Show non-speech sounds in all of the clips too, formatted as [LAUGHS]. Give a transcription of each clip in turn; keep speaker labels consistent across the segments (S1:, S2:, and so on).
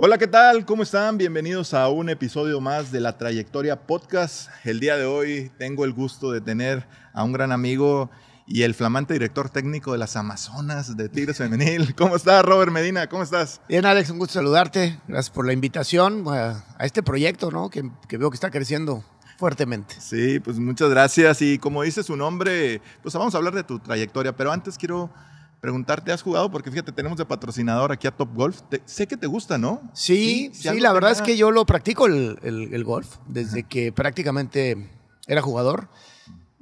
S1: Hola, ¿qué tal? ¿Cómo están? Bienvenidos a un episodio más de La Trayectoria Podcast. El día de hoy tengo el gusto de tener a un gran amigo y
S2: el flamante director técnico de las Amazonas
S1: de Tigres Femenil. [LAUGHS] ¿Cómo estás, Robert Medina? ¿Cómo estás?
S2: Bien, Alex, un gusto saludarte. Gracias por la invitación a, este proyecto, ¿no? Que, que veo que está creciendo fuertemente.
S1: Sí, pues muchas gracias. Y como dice su nombre, pues vamos a hablar de tu trayectoria, pero antes quiero preguntarte, ¿has jugado? Porque fíjate, tenemos de patrocinador aquí a Top Golf. sé que te gusta, ¿no? Sí, sí, la verdad es que yo
S2: lo practico el, golf desde que prácticamente era jugador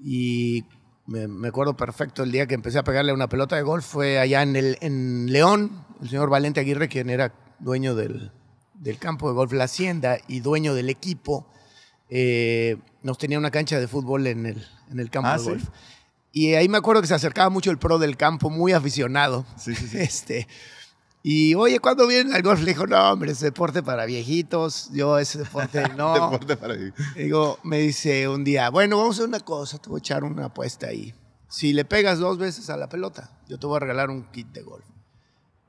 S2: y me, acuerdo perfecto el día que empecé a pegarle una pelota de golf fue allá en, el, en León, el señor Valente Aguirre, quien era dueño del, campo de golf La Hacienda y dueño del equipo. Eh, nos tenía una cancha de fútbol en el, en el campo ah, de golf. Y ahí me acuerdo que se acercaba mucho el pro del campo, muy aficionado. [LAUGHS] Este, y oye, cuando vienen al golf? Le dijo, no, hombre, es deporte para viejitos. Yo ese deporte [LAUGHS] no. deporte para Digo, me dice un día, bueno, vamos a hacer una cosa, te voy a echar una apuesta ahí. Si le pegas dos veces a la pelota, yo te voy a regalar un kit de golf.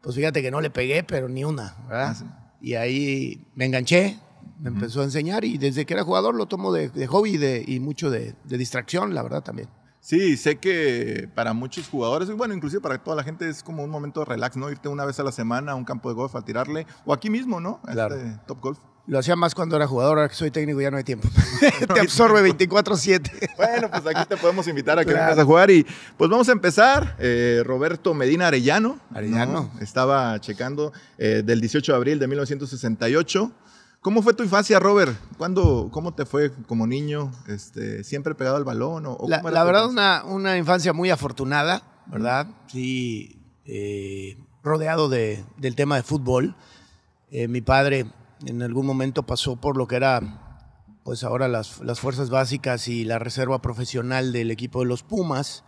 S2: Pues fíjate que no le pegué, pero ni una, ¿verdad? Ah, y ahí me enganché, me empezó a enseñar y desde que era jugador lo tomo de, de hobby y mucho de distracción, la verdad también.
S1: Sí, sé que para muchos jugadores, bueno, inclusive para toda la gente es como un momento de relax, ¿no? Irte una vez a la semana a un campo de golf
S2: a tirarle, o aquí mismo, ¿no? Este, claro. top Golf. Lo hacía más cuando era jugador, ahora que soy técnico ya no hay tiempo. [LAUGHS] te absorbe 24-7. Bueno, pues aquí te podemos invitar a que vengas a jugar. Y
S1: pues vamos a empezar. Eh, Roberto Medina Arellano. Arellano. Estaba checando eh, del 18 de abril de 1968 ¿Cómo fue tu infancia, Robert? ¿Cuándo, ¿Cómo te fue como niño? Este, ¿Siempre pegado al balón? la, verdad,
S2: una, una, infancia muy afortunada, ¿verdad? Sí, eh, rodeado del tema de fútbol. Eh, mi padre en algún momento pasó por lo que era, pues ahora las, fuerzas básicas y la reserva profesional del equipo de los Pumas.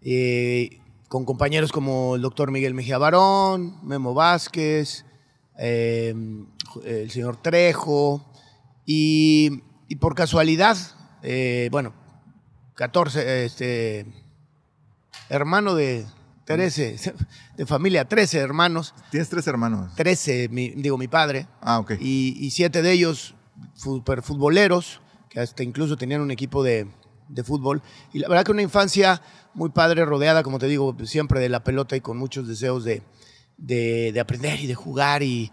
S2: Eh, con compañeros como el doctor Miguel Mejía Barón, Memo Vázquez, Em, eh, el señor Trejo, y, por casualidad, eh, bueno, 14, este, hermano de 13, [LAUGHS] de familia, 13 hermanos. ¿Tienes tres hermanos? 13, digo, mi padre. Ah, y, siete de ellos futboleros, que hasta incluso tenían un equipo de, de fútbol. Y la verdad que una infancia muy padre, rodeada, como te digo, siempre de la pelota y con muchos deseos de, de, aprender y de jugar y,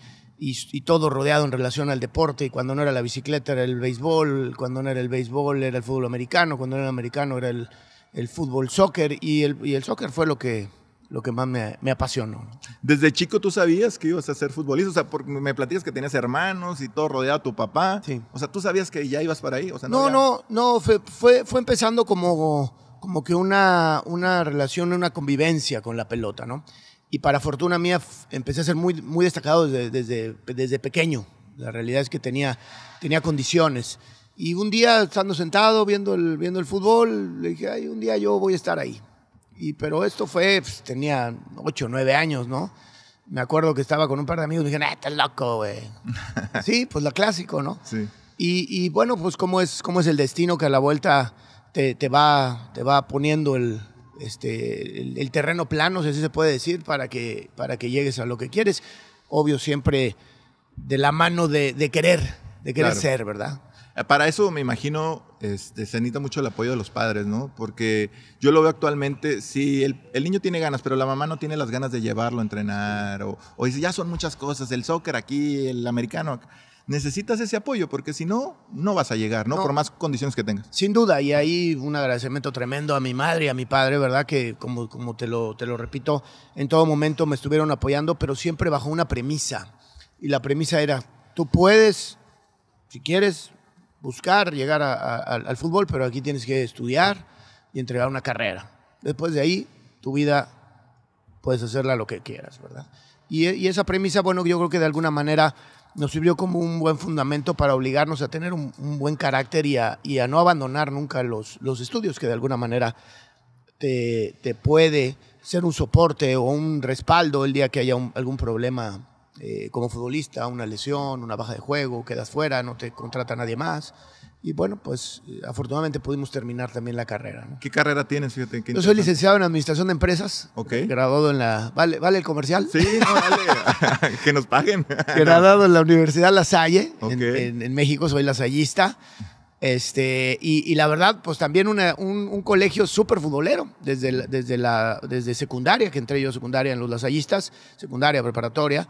S2: todo rodeado en relación al deporte. Y cuando no era la bicicleta era el béisbol, cuando no era el béisbol era el fútbol americano, cuando no era el americano era el, fútbol soccer y el, y el soccer fue lo que, lo que más me, apasionó.
S1: Desde chico tú sabías que ibas a ser futbolista, o sea, porque me platicas que tenías hermanos y todo rodeado a tu papá. Sí. O sea, tú sabías que ya ibas para ahí. no,
S2: no, no, fue, fue, empezando como, como que una, una relación, una convivencia con la pelota, ¿no? y para fortuna mía empecé a ser muy, muy destacado desde, desde, desde, pequeño. La realidad es que tenía, tenía condiciones. Y un día, estando sentado, viendo el, viendo el fútbol, le dije, Ay, un día yo voy a estar ahí. Y, pero esto fue, pues, tenía ocho o 9 años, ¿no? Me acuerdo que estaba con un par de amigos y dijeron, ah, estás loco, güey. [LAUGHS] sí, pues la clásico, ¿no? Sí. Y, y, bueno, pues cómo es, cómo es el destino que a la vuelta te, te va, te va poniendo el, este, el, terreno plano, si así se puede decir, para que, para que llegues a lo que quieres. Obvio, siempre de la mano de, querer, de querer ser, ¿verdad? Eh, para eso me
S1: imagino este, se necesita mucho el apoyo de los padres, ¿no? Porque yo lo veo actualmente, sí, el, niño tiene ganas, pero la mamá no tiene las ganas de llevarlo a entrenar, o, o ya son muchas cosas, el soccer aquí, el americano necesitas ese apoyo, porque si no, no vas a
S2: llegar, ¿no? Por más condiciones que tengas. Sin duda, y ahí un agradecimiento tremendo a mi madre y a mi padre, ¿verdad? Que como, como te, lo, te lo repito, en todo momento me estuvieron apoyando, pero siempre bajo una premisa. Y la premisa era, tú puedes, si quieres, buscar llegar al fútbol, pero aquí tienes que estudiar y entregar una carrera. Después de ahí, tu vida puedes hacerla lo que quieras, ¿verdad? Y, esa premisa, bueno, yo creo que de alguna manera nos sirvió como un buen fundamento para obligarnos a tener un, buen carácter y a, no abandonar nunca los, los estudios, que de alguna manera te, puede ser un soporte o un respaldo el día que haya algún problema eh, como futbolista, una lesión, una baja de juego, quedas fuera, no te contrata nadie más. Y bueno, pues eh, afortunadamente pudimos terminar también la carrera. ¿Qué carrera tienes? Fíjate, Yo soy licenciado en Administración de Empresas. Ok. Graduado en la... ¿Vale, el comercial? Sí, vale. [LAUGHS] que nos paguen. [LAUGHS] graduado en la Universidad La Salle, en, México. Soy lasallista. Este, y, la verdad, pues también un, colegio súper futbolero, desde, desde, la, desde secundaria, que entré yo secundaria en los lasallistas, secundaria, preparatoria,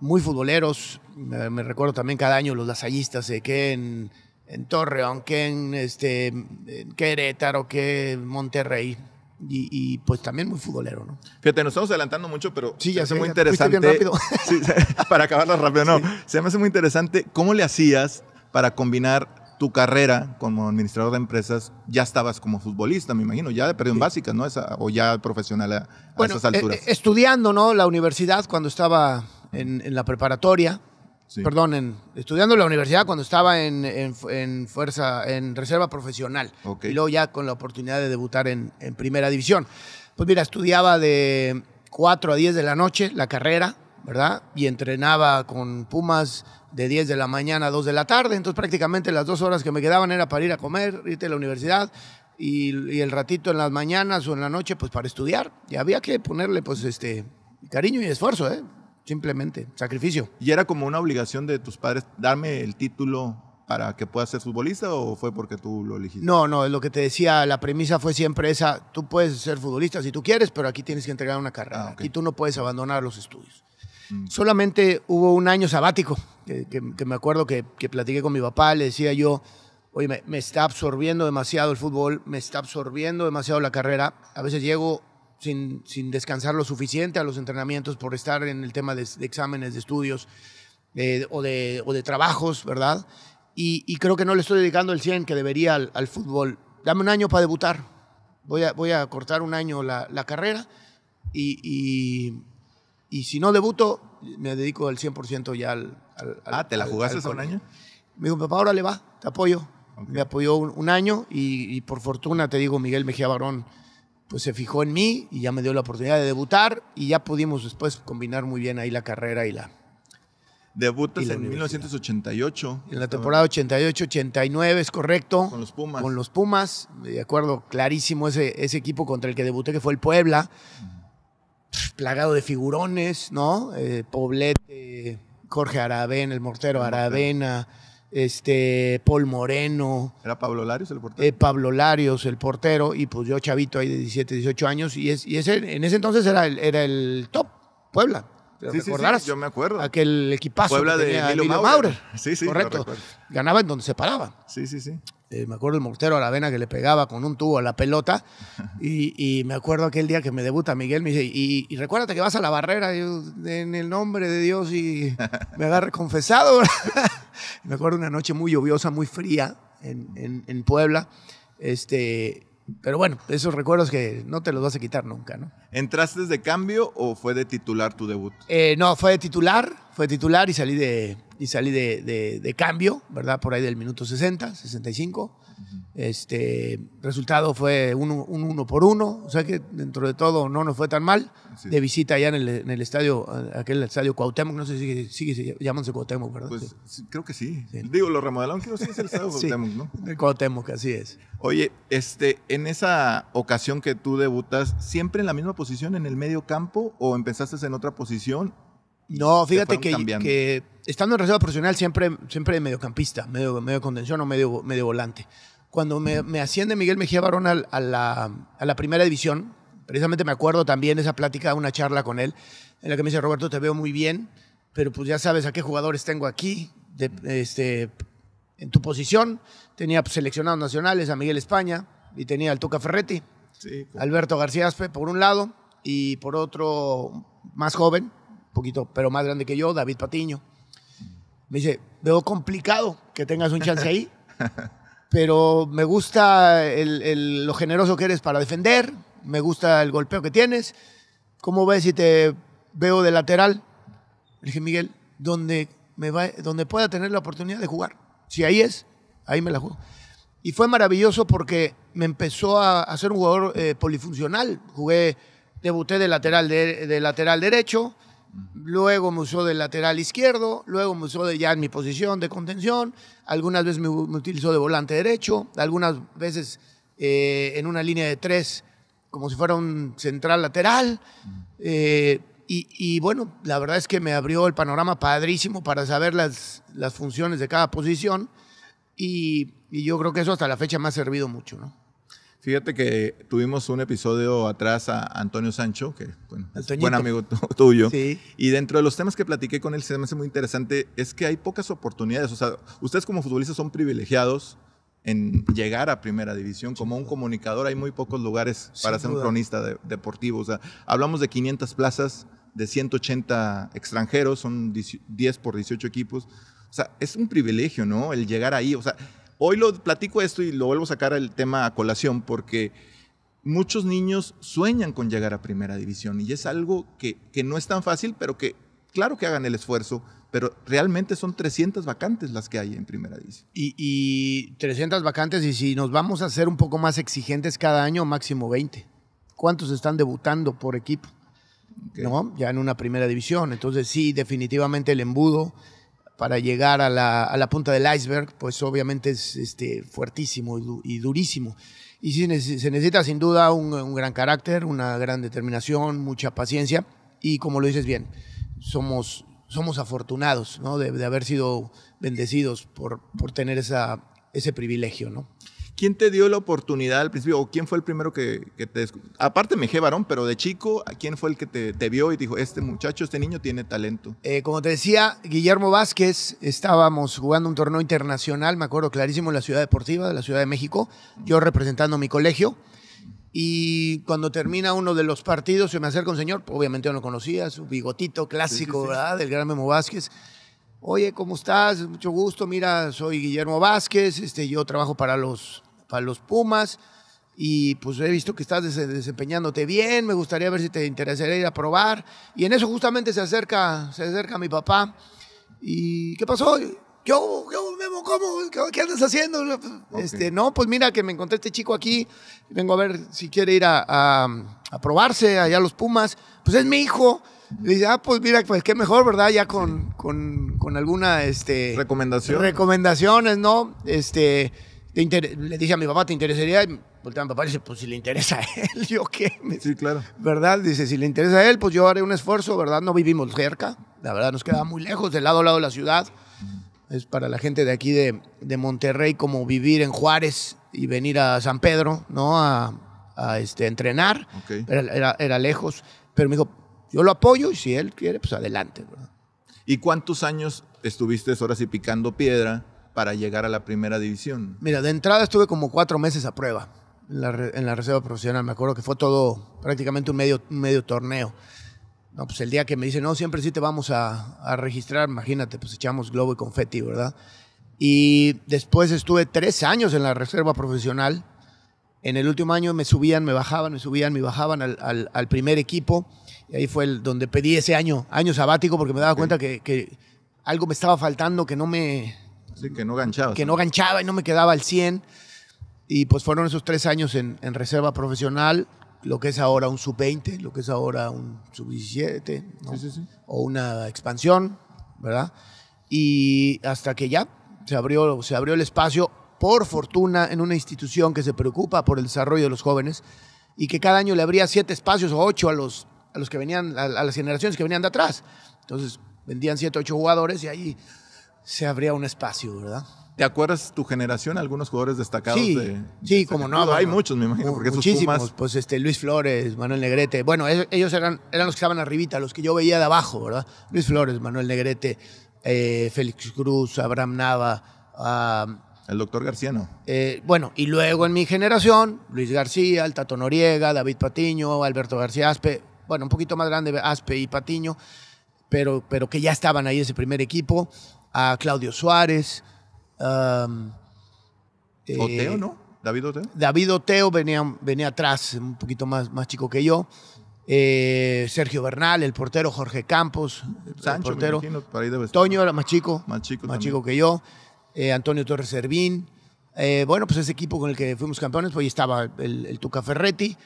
S2: muy futboleros. Me recuerdo también cada año los lasallistas, eh, que en en Torreón, que en, este, Querétaro, que en Monterrey. Y, pues también muy futbolero, ¿no?
S1: Fíjate, nos estamos adelantando mucho, pero sí, se hace muy interesante. [LAUGHS] sí, [LAUGHS] para acabarlo rápido, no. Se me hace muy interesante cómo le hacías para combinar tu carrera como administrador de empresas. Ya estabas como futbolista, me imagino, ya de perdón sí. básicas, ¿no? Esa, o ya profesional a, esas alturas. Eh,
S2: eh, estudiando, ¿no? La universidad cuando estaba en la preparatoria. Perdón, estudiando en la universidad cuando estaba en, fuerza, en reserva profesional. Y luego ya con la oportunidad de debutar en, primera división. Pues mira, estudiaba de 4 a 10 de la noche la carrera, ¿verdad? Y entrenaba con Pumas de 10 de la mañana a 2 de la tarde. Entonces prácticamente las dos horas que me quedaban era para ir a comer, irte a la universidad, y, y, el ratito en las mañanas o en la noche, pues para estudiar. Y había que ponerle, pues, este, cariño y esfuerzo, ¿eh? simplemente,
S1: sacrificio. ¿Y era como una obligación de tus padres darme el título para que pueda ser futbolista o fue porque tú lo elegiste?
S2: No, no, lo que te decía, la premisa fue siempre esa, tú puedes ser futbolista si tú quieres, pero aquí tienes que entregar una carrera, ah, y tú no puedes abandonar los estudios. Mm. Solamente hubo un año sabático, que, me acuerdo que, platiqué con mi papá, le decía yo, oye, me está absorbiendo demasiado el fútbol, me está absorbiendo demasiado la carrera, a veces llego sin, descansar lo suficiente a los entrenamientos por estar en el tema de, exámenes, de estudios eh, o, de, o, de, trabajos, ¿verdad? Y, creo que no le estoy dedicando el 100 que debería al, fútbol. Dame un año para debutar. Voy a, voy a cortar un año la, carrera y, y, si no debuto, me dedico el 100% ya al, Ah, ¿te la jugaste hace un año? Me dijo, papá, ahora le va, te apoyo. Me apoyó un, un año y, y, por fortuna, te digo, Miguel Mejía Barón pues se fijó en mí y ya me dio la oportunidad de debutar y ya pudimos después combinar muy bien ahí la carrera y la...
S1: Debutas en 1988. En la temporada
S2: 88-89, es correcto. Con los Pumas. Con los Pumas, de acuerdo, clarísimo ese, ese equipo contra el que debuté, que fue el Puebla. Plagado de figurones, ¿no? Eh, Poblete, Jorge Aravena, el mortero Aravena este, Paul Moreno. ¿Era Pablo Larios el portero? Eh, Pablo Larios el portero, y pues yo chavito ahí de 17, 18 años, y, es, ese, en ese entonces era el, era el top, Puebla. Sí, sí, yo me acuerdo. Aquel equipazo. Puebla de Milo, Maurer. [LAUGHS] Sí, sí, Correcto. Ganaba en donde se paraba. Sí, sí, sí. Este, me acuerdo el mortero a la vena que le pegaba con un tubo a la pelota. [LAUGHS] Y, me acuerdo aquel día que me debuta Miguel, me dice, y, recuerda recuérdate que vas a la barrera en el nombre de Dios y [LAUGHS] me agarre confesado. [LAUGHS] me acuerdo una noche muy lluviosa, muy fría en, Puebla. Este, pero bueno, esos recuerdos que no te los vas a quitar nunca, ¿no?
S1: ¿Entraste de cambio o fue de titular tu debut?
S2: Eh, no, fue de titular fue titular y salí de, y salí de, cambio, ¿verdad? Por ahí del minuto 60, 65. Este resultado fue un, uno por uno, o sea que dentro de todo no nos fue tan mal. De visita allá en el, en el, estadio, aquel estadio Cuauhtémoc, no sé si sigue, llama llamándose ¿verdad? Pues, creo que sí.
S1: Digo, lo remodelaron, creo que sí es el estadio [LAUGHS] Cuauhtémoc,
S2: ¿no? El Cuauhtémoc, así es.
S1: Oye, este, en esa ocasión que tú debutas, ¿siempre en la misma posición en el medio campo o empezaste en otra posición no, fíjate
S2: que, estando en reserva profesional siempre, siempre mediocampista, medio, medio contención o medio, medio volante. Cuando me, asciende Miguel Mejía Barón a, la, primera división, precisamente me acuerdo también de esa plática, una charla con él, en la que me dice, Roberto, te veo muy bien, pero pues ya sabes a qué jugadores tengo aquí, este, en tu posición. Tenía seleccionados nacionales a Miguel España y tenía al Tuca Ferretti, Alberto García Aspe por un lado y por otro más joven, poquito, pero más grande que yo, David Patiño. Me dice, veo complicado que tengas un chance ahí, [LAUGHS] pero me gusta el, el, lo generoso que eres para defender, me gusta el golpeo que tienes. ¿Cómo ves si te veo de lateral? Le dije, Miguel, donde, me va, donde pueda tener la oportunidad de jugar. Si ahí es, ahí me la juego. Y fue maravilloso porque me empezó a, hacer ser un jugador eh, polifuncional. Jugué, debuté de lateral, de, de lateral derecho, luego me usó de lateral izquierdo, luego me usó de ya en mi posición de contención, algunas veces me, utilizó de volante derecho, algunas veces eh, en una línea de tres como si fuera un central lateral. Eh, y, bueno, la verdad es que me abrió el panorama padrísimo para saber las, funciones de cada posición y yo creo que eso hasta la fecha me ha servido mucho, ¿no?
S1: Fíjate que tuvimos un episodio atrás a Antonio Sancho, que es un buen amigo [LAUGHS] tuyo. Sí. Y dentro de los temas que platiqué con él, se me hace muy interesante, es que hay pocas oportunidades. O sea, ustedes como futbolistas son privilegiados en llegar a primera división. Como un comunicador hay muy pocos lugares para ser un cronista deportivo. O sea, hablamos de 500 plazas, de 180 extranjeros, son 10 por 18 equipos. O sea, es un privilegio, ¿no? El llegar ahí. O sea, Hoy lo platico esto y lo vuelvo a sacar el tema a colación porque muchos niños sueñan con llegar a primera división y es algo que, que no es tan fácil, pero que claro que hagan el esfuerzo, pero realmente son 300 vacantes las que hay en primera división.
S2: Y, 300 vacantes y si nos vamos a ser un poco más exigentes cada año, máximo 20. ¿Cuántos están debutando por equipo? ¿no? Ya en una primera división. Entonces, sí, definitivamente el embudo para llegar a la, punta del iceberg, pues obviamente es este, fuertísimo y, durísimo. Y sí, se necesita sin duda un, gran carácter, una gran determinación, mucha paciencia y como lo dices bien, somos, somos afortunados de, haber sido bendecidos por, por tener esa, ese privilegio. ¿no?
S1: ¿Quién te dio la oportunidad al principio? ¿O quién fue el primero que, te... Aparte me dejé varón, pero de chico, ¿a ¿quién fue el que te, vio y dijo, este muchacho, este niño tiene talento?
S2: Eh, como te decía, Guillermo Vázquez, estábamos jugando un torneo internacional, me acuerdo clarísimo, en la Ciudad Deportiva de la Ciudad de México, yo representando mi colegio. Y cuando termina uno de los partidos, se me acerca un señor, obviamente yo no lo conocía, su bigotito clásico, ¿verdad? Del gran Memo Vázquez. Oye, ¿cómo estás? Mucho gusto. Mira, soy Guillermo Vázquez. Este, yo trabajo para los a los Pumas y pues he visto que estás desempeñándote bien, me gustaría ver si te interesaría ir a probar. Y en eso justamente se acerca, se acerca mi papá. ¿Y qué pasó? Yo, yo, Memo, ¿cómo? ¿Qué, andas haciendo? Este, no, pues mira que me encontré este chico aquí, vengo a ver si quiere ir a, a, probarse allá a los Pumas. Pues es mi hijo. Le dice, ah, pues mira, pues qué mejor, ¿verdad? Ya con, con, alguna, este... Recomendación. Recomendaciones, ¿no? Este le dije a mi papá, ¿te interesaría? Volteaba a mi papá y dice, pues si le interesa a él, [LAUGHS] yo qué. Sí, claro. ¿Verdad? Dice, si le interesa a él, pues yo haré un esfuerzo, ¿verdad? No vivimos cerca, la verdad nos queda muy lejos, del lado a lado de la ciudad. Es para la gente de aquí de, de Monterrey como vivir en Juárez y venir a San Pedro, ¿no? A, este, entrenar. Era, era, lejos. Pero me dijo, yo lo apoyo y si él quiere, pues adelante. ¿verdad?
S1: ¿Y cuántos años estuviste ahora sí picando piedra? para llegar a la primera división?
S2: Mira, de entrada estuve como cuatro meses a prueba en la, reserva profesional. Me acuerdo que fue todo prácticamente un medio, medio torneo. No, pues el día que me dicen, no, siempre sí te vamos a, registrar, imagínate, pues echamos globo y confeti, ¿verdad? Y después estuve tres años en la reserva profesional. En el último año me subían, me bajaban, me subían, me bajaban al, primer equipo. Y ahí fue donde pedí ese año, año sabático, porque me daba cuenta que, algo me estaba faltando que no me, Sí, que no ganchaba. Que no ganchaba y no me quedaba al 100. Y pues fueron esos tres años en, reserva profesional, lo que es ahora un sub-20, lo que es ahora un sub-17, o una expansión, ¿verdad? Y hasta que ya se abrió, se abrió el espacio, por fortuna, en una institución que se preocupa por el desarrollo de los jóvenes y que cada año le abría siete espacios o ocho a los, a los que venían, a, las generaciones que venían de atrás. Entonces, vendían siete, ocho jugadores y ahí se abría un espacio, ¿verdad? ¿Te acuerdas tu generación, algunos jugadores destacados? Sí, sí como este no. Hay muchos, me imagino, porque muchísimos, Pues este, Luis Flores, Manuel Negrete. Bueno, e-, ellos eran, eran los que estaban arribita, los que yo veía de abajo, ¿verdad? Luis Flores, Manuel Negrete, eh, Félix Cruz, Abraham Nava. el doctor García eh, bueno, y luego en mi generación, Luis García, el Tato Noriega, David Patiño, Alberto García Aspe. Bueno, un poquito más grande, Aspe y Patiño. Pero, pero, que ya estaban ahí ese primer equipo a Claudio Suárez. Um, eh, Oteo, ¿no? David Oteo. David Oteo venía, atrás, un poquito más, más chico que yo. Eh, Sergio Bernal, el portero Jorge Campos, Sancho, Toño era más chico, más chico, más chico que yo. Eh, Antonio Torres Servín. bueno, pues ese equipo con el que fuimos campeones, pues ahí estaba el, el Tuca Ferretti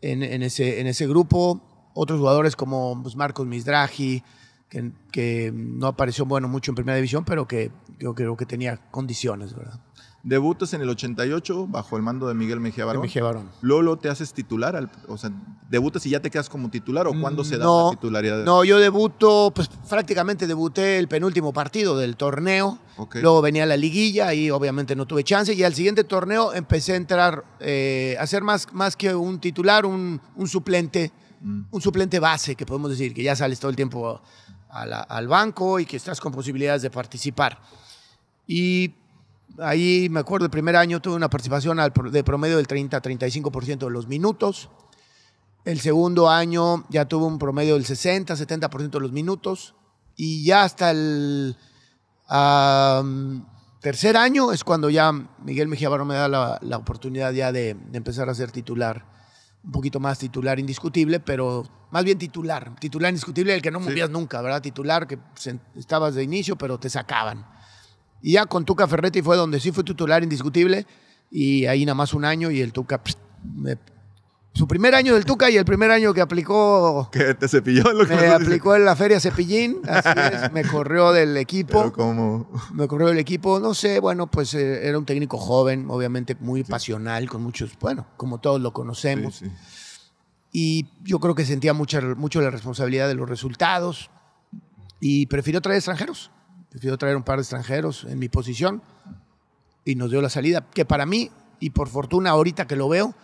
S2: en, ese, en ese grupo. Otros jugadores como pues, Marcos Misdraji, que, no apareció bueno mucho en primera división, pero que yo creo que tenía condiciones, ¿verdad? Debutas
S1: en el 88 bajo el mando de Miguel Mejía Barón. Mejía Barón. Lolo te haces titular, o sea,
S2: debutas y ya te quedas como titular o cuándo se da la titularidad? No, yo debuto, pues prácticamente debuté el penúltimo partido del torneo. Luego venía la liguilla y obviamente no tuve chance. Y al siguiente torneo empecé a entrar, eh, a ser más, más que un titular, un, suplente, mm. un suplente base, que podemos decir, que ya sales todo el tiempo al banco y que estás con posibilidades de participar. Y ahí me acuerdo el primer año tuve una participación de promedio del 30-35% de los minutos. El segundo año ya tuve un promedio del 60-70% de los minutos. Y ya hasta el tercer año es cuando ya Miguel Mejía Barón me da la, la oportunidad ya de, de, empezar a ser titular un poquito más titular indiscutible, pero más bien titular. Titular indiscutible, el que no movías nunca, ¿verdad? Titular que estabas de inicio, pero te sacaban. Y ya con Tuca Ferretti fue donde sí fue titular indiscutible y ahí nada más un año y el Tuca me su primer año del Tuca y el primer año que aplicó.
S1: Que te cepilló lo que Me aplicó
S2: en la feria Cepillín, así es. [LAUGHS] Me corrió del equipo. Pero Me corrió del equipo, no sé, bueno, pues eh, era un técnico joven, obviamente muy pasional, con muchos, bueno, como todos lo conocemos. Y yo creo que sentía mucho la responsabilidad de los resultados y prefirió traer extranjeros. Prefirió traer un par de extranjeros en mi posición y nos dio la salida, que para mí, y por fortuna ahorita que lo veo,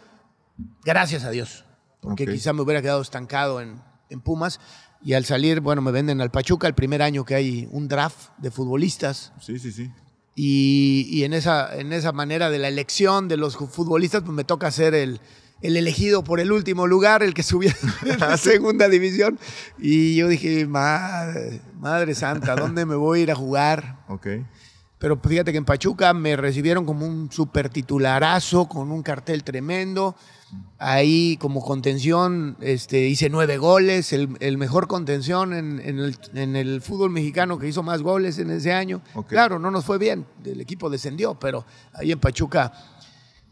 S2: Gracias a Dios, porque quizá me hubiera quedado estancado en, Pumas. Y al salir, bueno, me venden al Pachuca el primer año que hay un draft de futbolistas. Sí, sí, sí. Y, en, esa, en esa manera de la elección de los futbolistas, pues me toca ser el, el elegido por el último lugar, el que subía [LAUGHS] a la segunda división. Y yo dije, madre, madre santa, ¿dónde me voy a ir a jugar? Ok. Pero fíjate que en Pachuca me recibieron como un super titularazo, con un cartel tremendo. Ahí como contención este, hice nueve goles, el, mejor contención en, el, fútbol mexicano que hizo más goles en ese año. Claro, no nos fue bien, el equipo descendió, pero ahí en Pachuca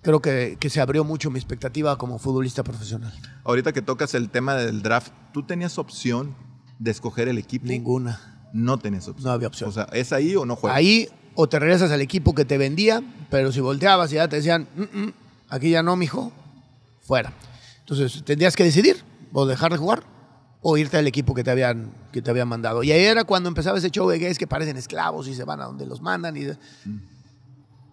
S2: creo que, que, se abrió mucho mi expectativa como futbolista profesional.
S1: Ahorita que tocas el tema del draft, ¿tú tenías opción de escoger el equipo? Ninguna. No
S2: tenías opción. No había opción. O sea, ¿es ahí o no juegas? Ahí o te regresas al equipo que te vendía, pero si volteabas y ya te decían, mm, mm, aquí ya no, mijo, fuera. Entonces tendrías que decidir o dejar de jugar o irte al equipo que te habían, que te habían mandado. Y ahí era cuando empezaba ese show de gays que parecen esclavos y se van a donde los mandan. Y... Mm.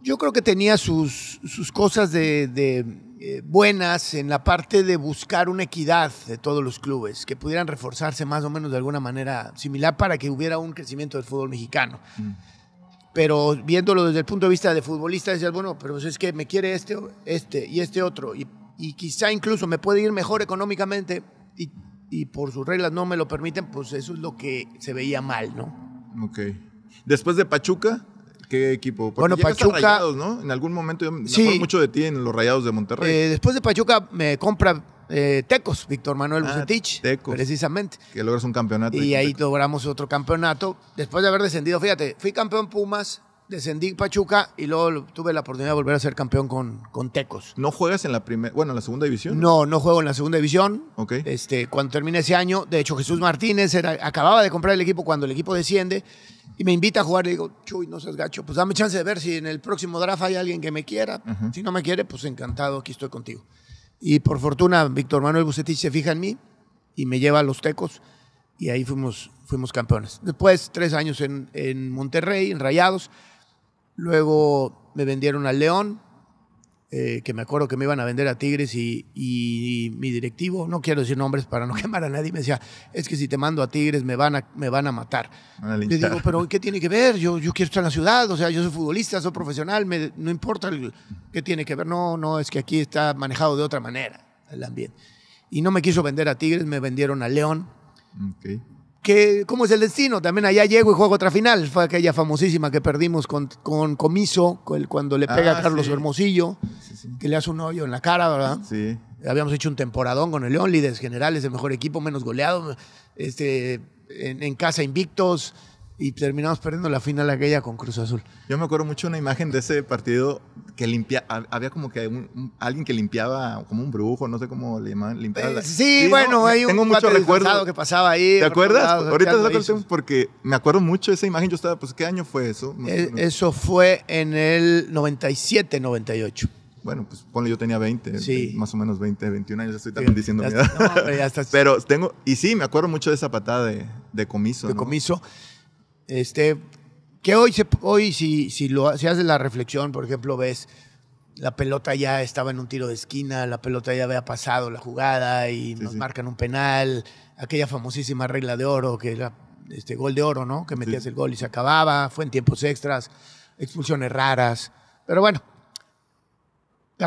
S2: Yo creo que tenía sus, sus cosas de, eh, buenas en la parte de buscar una equidad de todos los clubes, que pudieran reforzarse más o menos de alguna manera similar para que hubiera un crecimiento del fútbol mexicano pero viéndolo desde el punto de vista de futbolista, decías, bueno, pero es que me quiere este, este y este otro, y, quizá incluso me puede ir mejor económicamente y, y, por sus reglas no me lo permiten, pues eso es lo que se veía mal, ¿no?
S1: Ok. Después de Pachuca, qué equipo? bueno, Pachuca.
S2: ¿no? En algún momento yo me sí, mucho de
S1: ti en los Rayados de
S2: Monterrey. Eh, después de Pachuca me compra eh, Tecos, Víctor Manuel ah, Tecos. Precisamente. Que logras un campeonato. Y ahí logramos otro campeonato. Después de haber descendido, fíjate, fui campeón Pumas, descendí Pachuca y luego tuve la oportunidad de volver a ser campeón con, con Tecos. ¿No juegas en la primera, bueno, en la segunda división? No, no juego en la segunda división. Este, cuando termina ese año, de hecho Jesús Martínez era, acababa de comprar el equipo cuando el equipo desciende y me invita a jugar. y digo, chuy, no seas gacho, pues dame chance de ver si en el próximo draft hay alguien que me quiera. Si no me quiere, pues encantado, aquí estoy contigo. Y por fortuna, Víctor Manuel Bucetich se fija en mí y me lleva a los Tecos y ahí fuimos, fuimos campeones. Después, tres años en, en Monterrey, en Rayados Luego me vendieron al León, eh, que me acuerdo que me iban a vender a Tigres y, mi directivo, no quiero decir nombres para no [LAUGHS] quemar a nadie, me decía, es que si te mando a Tigres me van a, me van a matar. Le digo, pero ¿qué tiene que ver? Yo, yo quiero estar en la ciudad, o sea, yo soy futbolista, soy profesional, no importa qué tiene que ver. No, no, es que aquí está manejado de otra manera el ambiente. Y no me quiso vender a Tigres, me vendieron a León. Okay cómo es el destino. También allá llego y juego otra final. Fue aquella famosísima que perdimos con, con Comiso, cuando le pega a ah, Carlos Hermosillo, que le hace un hoyo en la cara, ¿verdad? Habíamos hecho un temporadón con el León, líderes generales, el mejor equipo, menos goleado, este, en casa invictos y terminamos perdiendo la final aquella con Cruz Azul. Yo me acuerdo mucho una imagen de ese partido que
S1: limpia, había como que alguien que limpiaba como un brujo, no sé cómo le llamaban, limpiaba. Eh, sí, bueno, hay tengo
S2: un mucho recuerdo que pasaba ahí. ¿Te acuerdas? Ahorita te cuestión
S1: porque me acuerdo mucho de esa imagen, yo estaba, pues ¿qué año fue eso? Eh,
S2: eso fue en el 97, 98. Bueno, pues ponle, yo tenía 20, eh, más o menos 20, 21 años, estoy también diciendo ya, mi edad. [LAUGHS] Pero, tengo, y sí, me acuerdo mucho de esa patada de, de comiso. De comiso. Este, que hoy, se, hoy si, si, lo, si haces la reflexión, por ejemplo, ves la pelota ya estaba en un tiro de esquina, la pelota ya había pasado la jugada y nos marcan un penal, aquella famosísima regla de oro que era este gol de oro, ¿no? Que metías el gol y se acababa, fue en tiempos extras, expulsiones raras, pero bueno,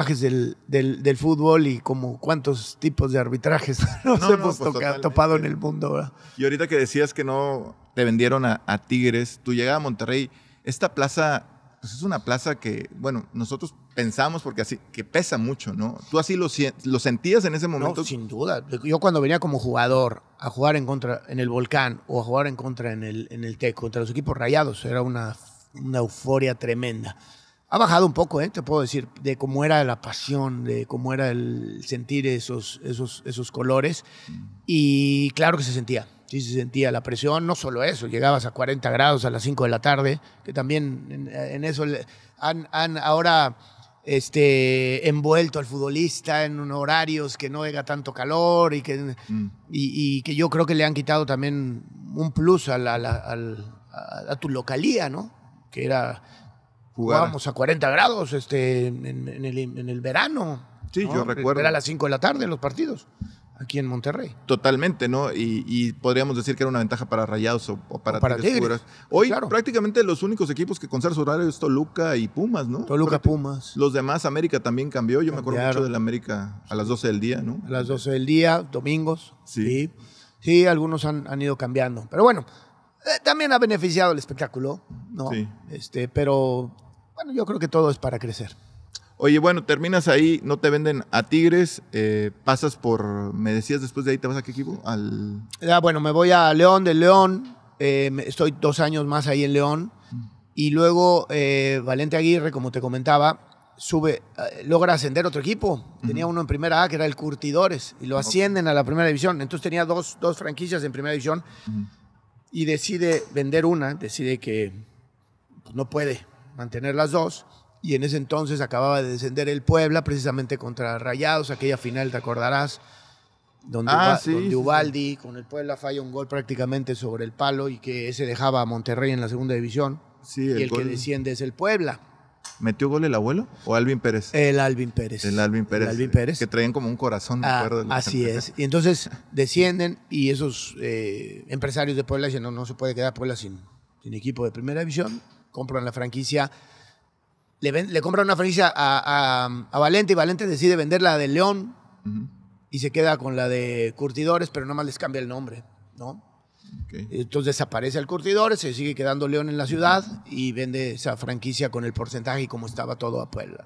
S2: del, fútbol y como cuántos tipos de arbitrajes [LAUGHS] nos hemos pues, topado en el mundo.
S1: Y ahorita que decías que no te vendieron a, Tigres, tú llegada a Monterrey, esta plaza pues, es una plaza que, bueno, nosotros pensamos porque así, que pesa mucho, ¿no? ¿Tú así lo, lo sentías en ese momento? sin
S2: duda. Yo cuando venía como jugador a jugar en contra en el Volcán o a jugar en contra en el, en el TEC, contra los equipos rayados, era una, una euforia tremenda ha bajado un poco, ¿eh? te puedo decir, de cómo era la pasión, de cómo era el sentir esos, esos, esos colores. Y claro que se sentía, sí se sentía la presión, no solo eso, llegabas a 40 grados a las 5 de la tarde, que también en, eso han, han, ahora este, envuelto al futbolista en horarios que no haga tanto calor y que, mm. y, que yo creo que le han quitado también un plus a, a tu localía, ¿no? Que era Jugábamos a 40 grados este, en, el, verano. Sí, yo recuerdo. Era a las 5 de la tarde los partidos aquí en Monterrey.
S1: Totalmente, ¿no? Y, podríamos decir que era una ventaja para Rayados o, para, Tigres. Hoy prácticamente los únicos equipos que con su Horario es Toluca y Pumas, ¿no? Toluca, Pumas. Los demás, América también cambió. Yo me acuerdo mucho la América a las 12 del día, ¿no? A las 12 del día,
S2: domingos. Sí. Sí, algunos han, han, ido cambiando. Pero bueno, eh, también ha beneficiado el espectáculo, ¿no? Sí. Este, pero bueno, yo creo que todo es para crecer.
S1: Oye, bueno, terminas ahí, no te venden a Tigres, eh, pasas por, me decías después de ahí, ¿te vas a qué equipo? Al...
S2: Ah, bueno, me voy a León, de León, eh, estoy dos años más ahí en León, mm. y luego eh, Valente Aguirre, como te comentaba, sube, logra ascender otro equipo, tenía uno en primera A que era el Curtidores, y lo ascienden a la primera división, entonces tenía dos, dos franquicias en primera división, y decide vender una, decide que pues, no puede, mantener las dos. Y en ese entonces acababa de descender el Puebla, precisamente contra Rayados, aquella final, te acordarás, donde, ah, Ubaldi con el Puebla falla un gol prácticamente sobre el palo y que ese dejaba a Monterrey en la segunda división. y el que desciende es el Puebla.
S1: ¿Metió gol el abuelo o
S2: Alvin Pérez? El Alvin Pérez. El Alvin Pérez. El Alvin Que traen como un corazón, de ah, acuerdo. Así es. Y entonces descienden y esos eh, empresarios de Puebla dicen, no, no se puede quedar Puebla sin, sin equipo de primera división compran la franquicia. Le, compran una franquicia a, Valente y Valente decide vender la de León y se queda con la de Curtidores, pero nada más les cambia el nombre, ¿no? Entonces desaparece el Curtidores, se sigue quedando León en la ciudad y vende esa franquicia con el porcentaje y como estaba todo a Puebla.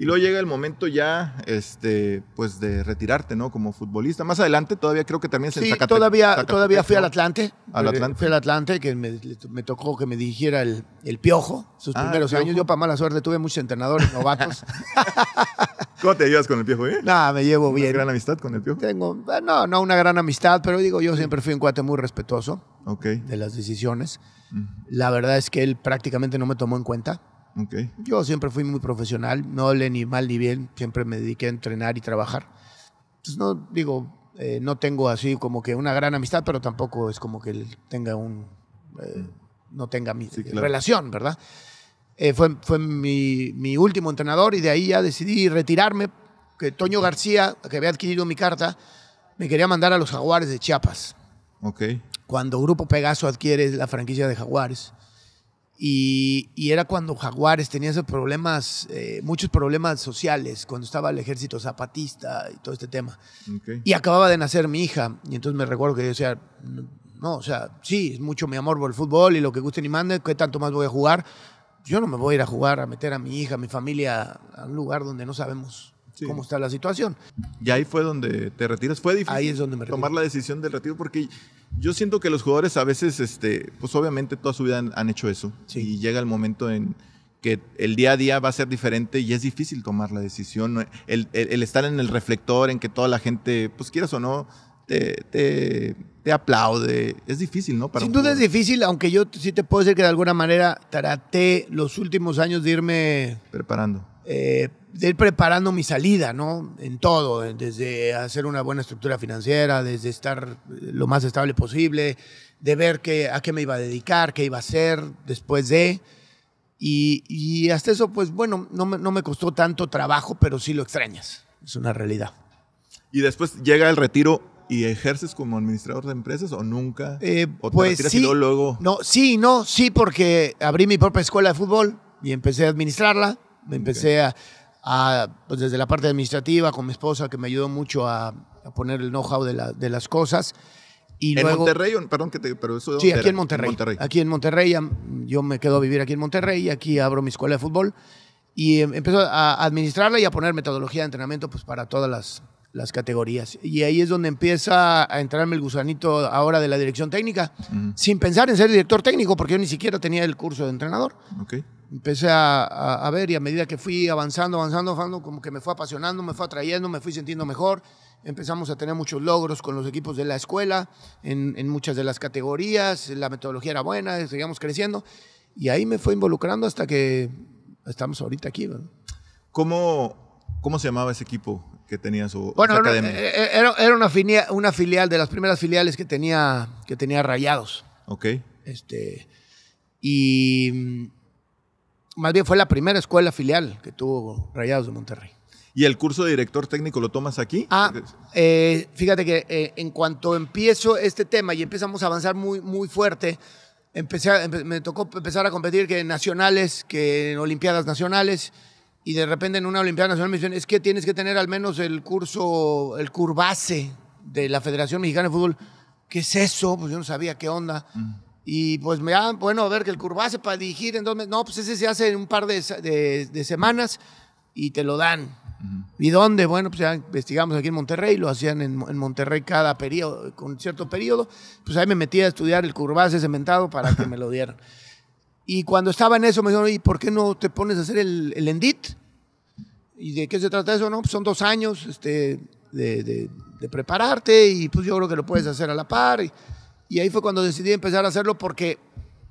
S1: Y luego llega el momento ya, este, pues de retirarte, ¿no? Como futbolista. Más adelante
S2: todavía creo que también se sí, todavía, todavía fui al Atlante. Al eh, Atlante. Fui al Atlante, que me, tocó que me dirigiera el, Piojo, sus ah, primeros años. Yo, para mala suerte, tuve muchos entrenadores novatos.
S1: [LAUGHS] ¿Cómo te llevas con el Piojo, eh?
S2: Nah, me llevo bien. gran amistad con el Piojo? Tengo, eh, no, no una gran amistad, pero digo, yo siempre fui un cuate muy respetuoso. De las decisiones. La verdad es que él prácticamente no me tomó en cuenta. Yo siempre fui muy profesional, no hablé ni mal ni bien, siempre me dediqué a entrenar y trabajar. Pues no digo, eh, no tengo así como que una gran amistad, pero tampoco es como que él tenga un, eh, mm. no tenga mi relación, ¿verdad? Eh, fue, fue mi, mi, último entrenador y de ahí ya decidí retirarme, que Toño García, que había adquirido mi carta, me quería mandar a los Jaguares de Chiapas. Cuando Grupo Pegaso adquiere la franquicia de Jaguares, y, era cuando Jaguares tenía esos problemas, eh, muchos problemas sociales, cuando estaba el ejército zapatista y todo este tema. Y acababa de nacer mi hija, y entonces me recuerdo que yo decía, no, o sea, sí, es mucho mi amor por el fútbol y lo que guste ni mande, ¿qué tanto más voy a jugar? Yo no me voy a ir a jugar, a meter a mi hija, a mi familia, a un lugar donde no sabemos cómo está la situación.
S1: Y ahí fue donde te retiras. Fue difícil ahí es donde tomar la decisión de retiro porque yo siento que los jugadores a veces, este, pues obviamente toda su vida han, hecho eso. Y llega el momento en que el día a día va a ser diferente y es difícil tomar la decisión. El, estar en el reflector, en que toda la gente, pues quieras o no, te, te, aplaude. Es difícil, ¿no? Para Sin duda es
S2: difícil, aunque yo sí te puedo decir que de alguna manera traté los últimos años de irme... Preparando eh, de ir preparando mi salida, ¿no? En todo, desde hacer una buena estructura financiera, desde estar lo más estable posible, de ver qué, a qué me iba a dedicar, qué iba a hacer después de... Y, hasta eso, pues bueno, no me, no me costó tanto trabajo, pero sí lo extrañas,
S1: es una realidad. Y después llega el retiro y ejerces como administrador de empresas o nunca? Eh, pues sí, luego?
S2: No, sí, no, sí, porque abrí mi propia escuela de fútbol y empecé a administrarla. Me empecé a, pues, desde la parte administrativa con mi esposa, que me ayudó mucho a, poner el know-how de, las cosas. Y ¿En Monterrey?
S1: Perdón, pero eso Sí, aquí en Monterrey,
S2: Aquí en Monterrey, yo me quedo a vivir aquí en Monterrey y aquí abro mi escuela de fútbol. Y em, empezó a administrarla y a poner metodología de entrenamiento pues, para todas las, las categorías. Y ahí es donde empieza a entrarme el gusanito ahora de la dirección técnica, sin pensar en ser director técnico, porque yo ni siquiera tenía el curso de entrenador. Empecé a, ver y a medida que fui avanzando, avanzando, avanzando, como que me fue apasionando, me fue atrayendo, me fui sintiendo mejor. Empezamos a tener muchos logros con los equipos de la escuela, en, muchas de las categorías, la metodología era buena, seguíamos creciendo. Y ahí me fue involucrando hasta que estamos ahorita aquí.
S1: ¿Cómo, ¿Cómo se llamaba ese equipo que tenía su, bueno, eh, eh,
S2: Era, era una, filial, una filial, de las primeras filiales que tenía, que tenía Rayados. Ok. Este, y mm, más bien fue la primera escuela filial que tuvo Rayados de Monterrey. ¿Y el curso de director técnico lo tomas aquí? Ah, eh, fíjate que en cuanto empiezo este tema y empezamos a avanzar muy, muy fuerte, empecé me tocó empezar a competir que en nacionales, que en Olimpiadas Nacionales, y de repente en una Olimpiada Nacional me dicen, es que tienes que tener al menos el curso, el curbase de la Federación Mexicana de Fútbol. ¿Qué es eso? Pues yo no sabía qué onda. Mm. Y pues me dan, bueno, a ver, que el curbase para dirigir en dos meses. No, pues ese se hace en un par de, semanas y te lo dan. ¿Y dónde? Bueno, pues ya investigamos aquí en Monterrey, lo hacían en, Monterrey cada periodo, con cierto periodo. Pues ahí me metí a estudiar el curbase cementado para que me lo dieran. [LAUGHS] Y cuando estaba en eso me dijeron, ¿y por qué no te pones a hacer el, el Endit? ¿Y de qué se trata eso? No, pues son dos años este, de, prepararte y pues yo creo que lo puedes hacer a la par. Y, ahí fue cuando decidí empezar a hacerlo porque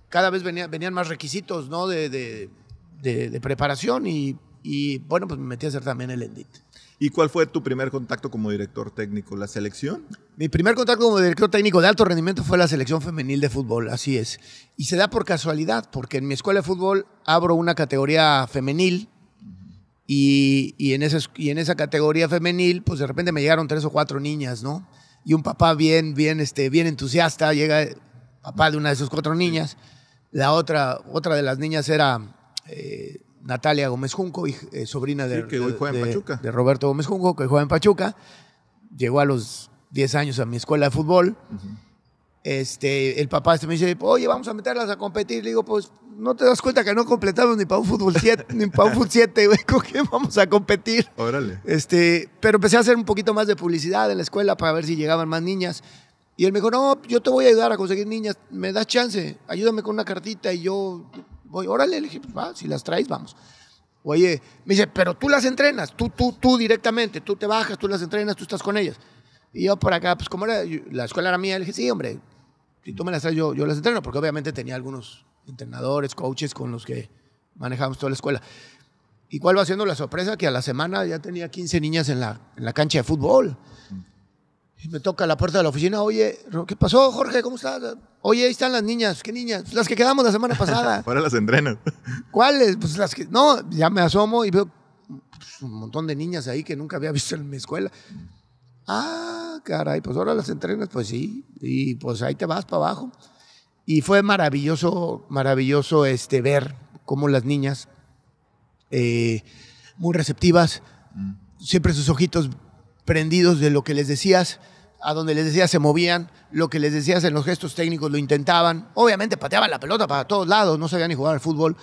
S2: cada vez venían más requisitos ¿no? de, de preparación y, y, bueno, pues me metí a hacer también el Endit. ¿Y cuál fue tu primer contacto como director técnico? ¿La selección? Mi primer contacto como director técnico de alto rendimiento fue la selección femenil de fútbol, así es. Y se da por casualidad, porque en mi escuela de fútbol abro una categoría femenil y, y, en esa, y en esa categoría femenil, pues de repente me llegaron tres o cuatro niñas, ¿no? Y un papá bien, bien, este, bien entusiasta, llega papá de una de esas cuatro niñas. La otra, otra de las niñas era eh, Natalia Gómez Junco, eh, sobrina de, de, Roberto Gómez Junco, que juega en Pachuca. Llegó a los 10 años a mi escuela de fútbol este, el papá este me dice, oye, vamos a meterlas a competir. Le digo, pues, ¿no te das cuenta que no completamos ni para un fútbol 7, ni para un fútbol 7, güey? ¿Con qué vamos a competir? Órale. Este, pero empecé a hacer un poquito más de publicidad en la escuela para ver si llegaban más niñas. Y él me dijo, no, yo te voy a ayudar a conseguir niñas, me das chance, ayúdame con una cartita y yo voy, órale, le dije, pues, si las traes, vamos. Oye, me dice, pero tú las entrenas, tú, tú, tú directamente, tú te bajas, tú las entrenas, tú estás con ellas. Y yo por acá, pues como era, la escuela era mía, le dije, sí, hombre, si tú me las traes, yo, yo las entreno, porque obviamente tenía algunos entrenadores, coaches con los que manejábamos toda la escuela. ¿Y cuál va siendo la sorpresa? Que a la semana ya tenía 15 niñas en la, en la cancha de fútbol. Y me toca la puerta de la oficina, oye, ¿qué pasó, Jorge? ¿Cómo estás? Oye, ahí están las niñas. ¿Qué niñas? Pues las que quedamos la semana pasada. [LAUGHS]
S1: Ahora las entrenas.
S2: [LAUGHS] ¿Cuáles? Pues las que... No, ya me asomo y veo pues, un montón de niñas ahí que nunca había visto en mi escuela. Ah, caray, pues ahora las entrenas, pues sí, y pues ahí te vas para abajo. Y fue maravilloso, maravilloso este, ver cómo las niñas, eh, muy receptivas, mm. siempre sus ojitos prendidos de lo que les decías, a donde les decías se movían, lo que les decías en los gestos técnicos lo intentaban. Obviamente pateaban la pelota para todos lados, no sabían ni jugar al fútbol.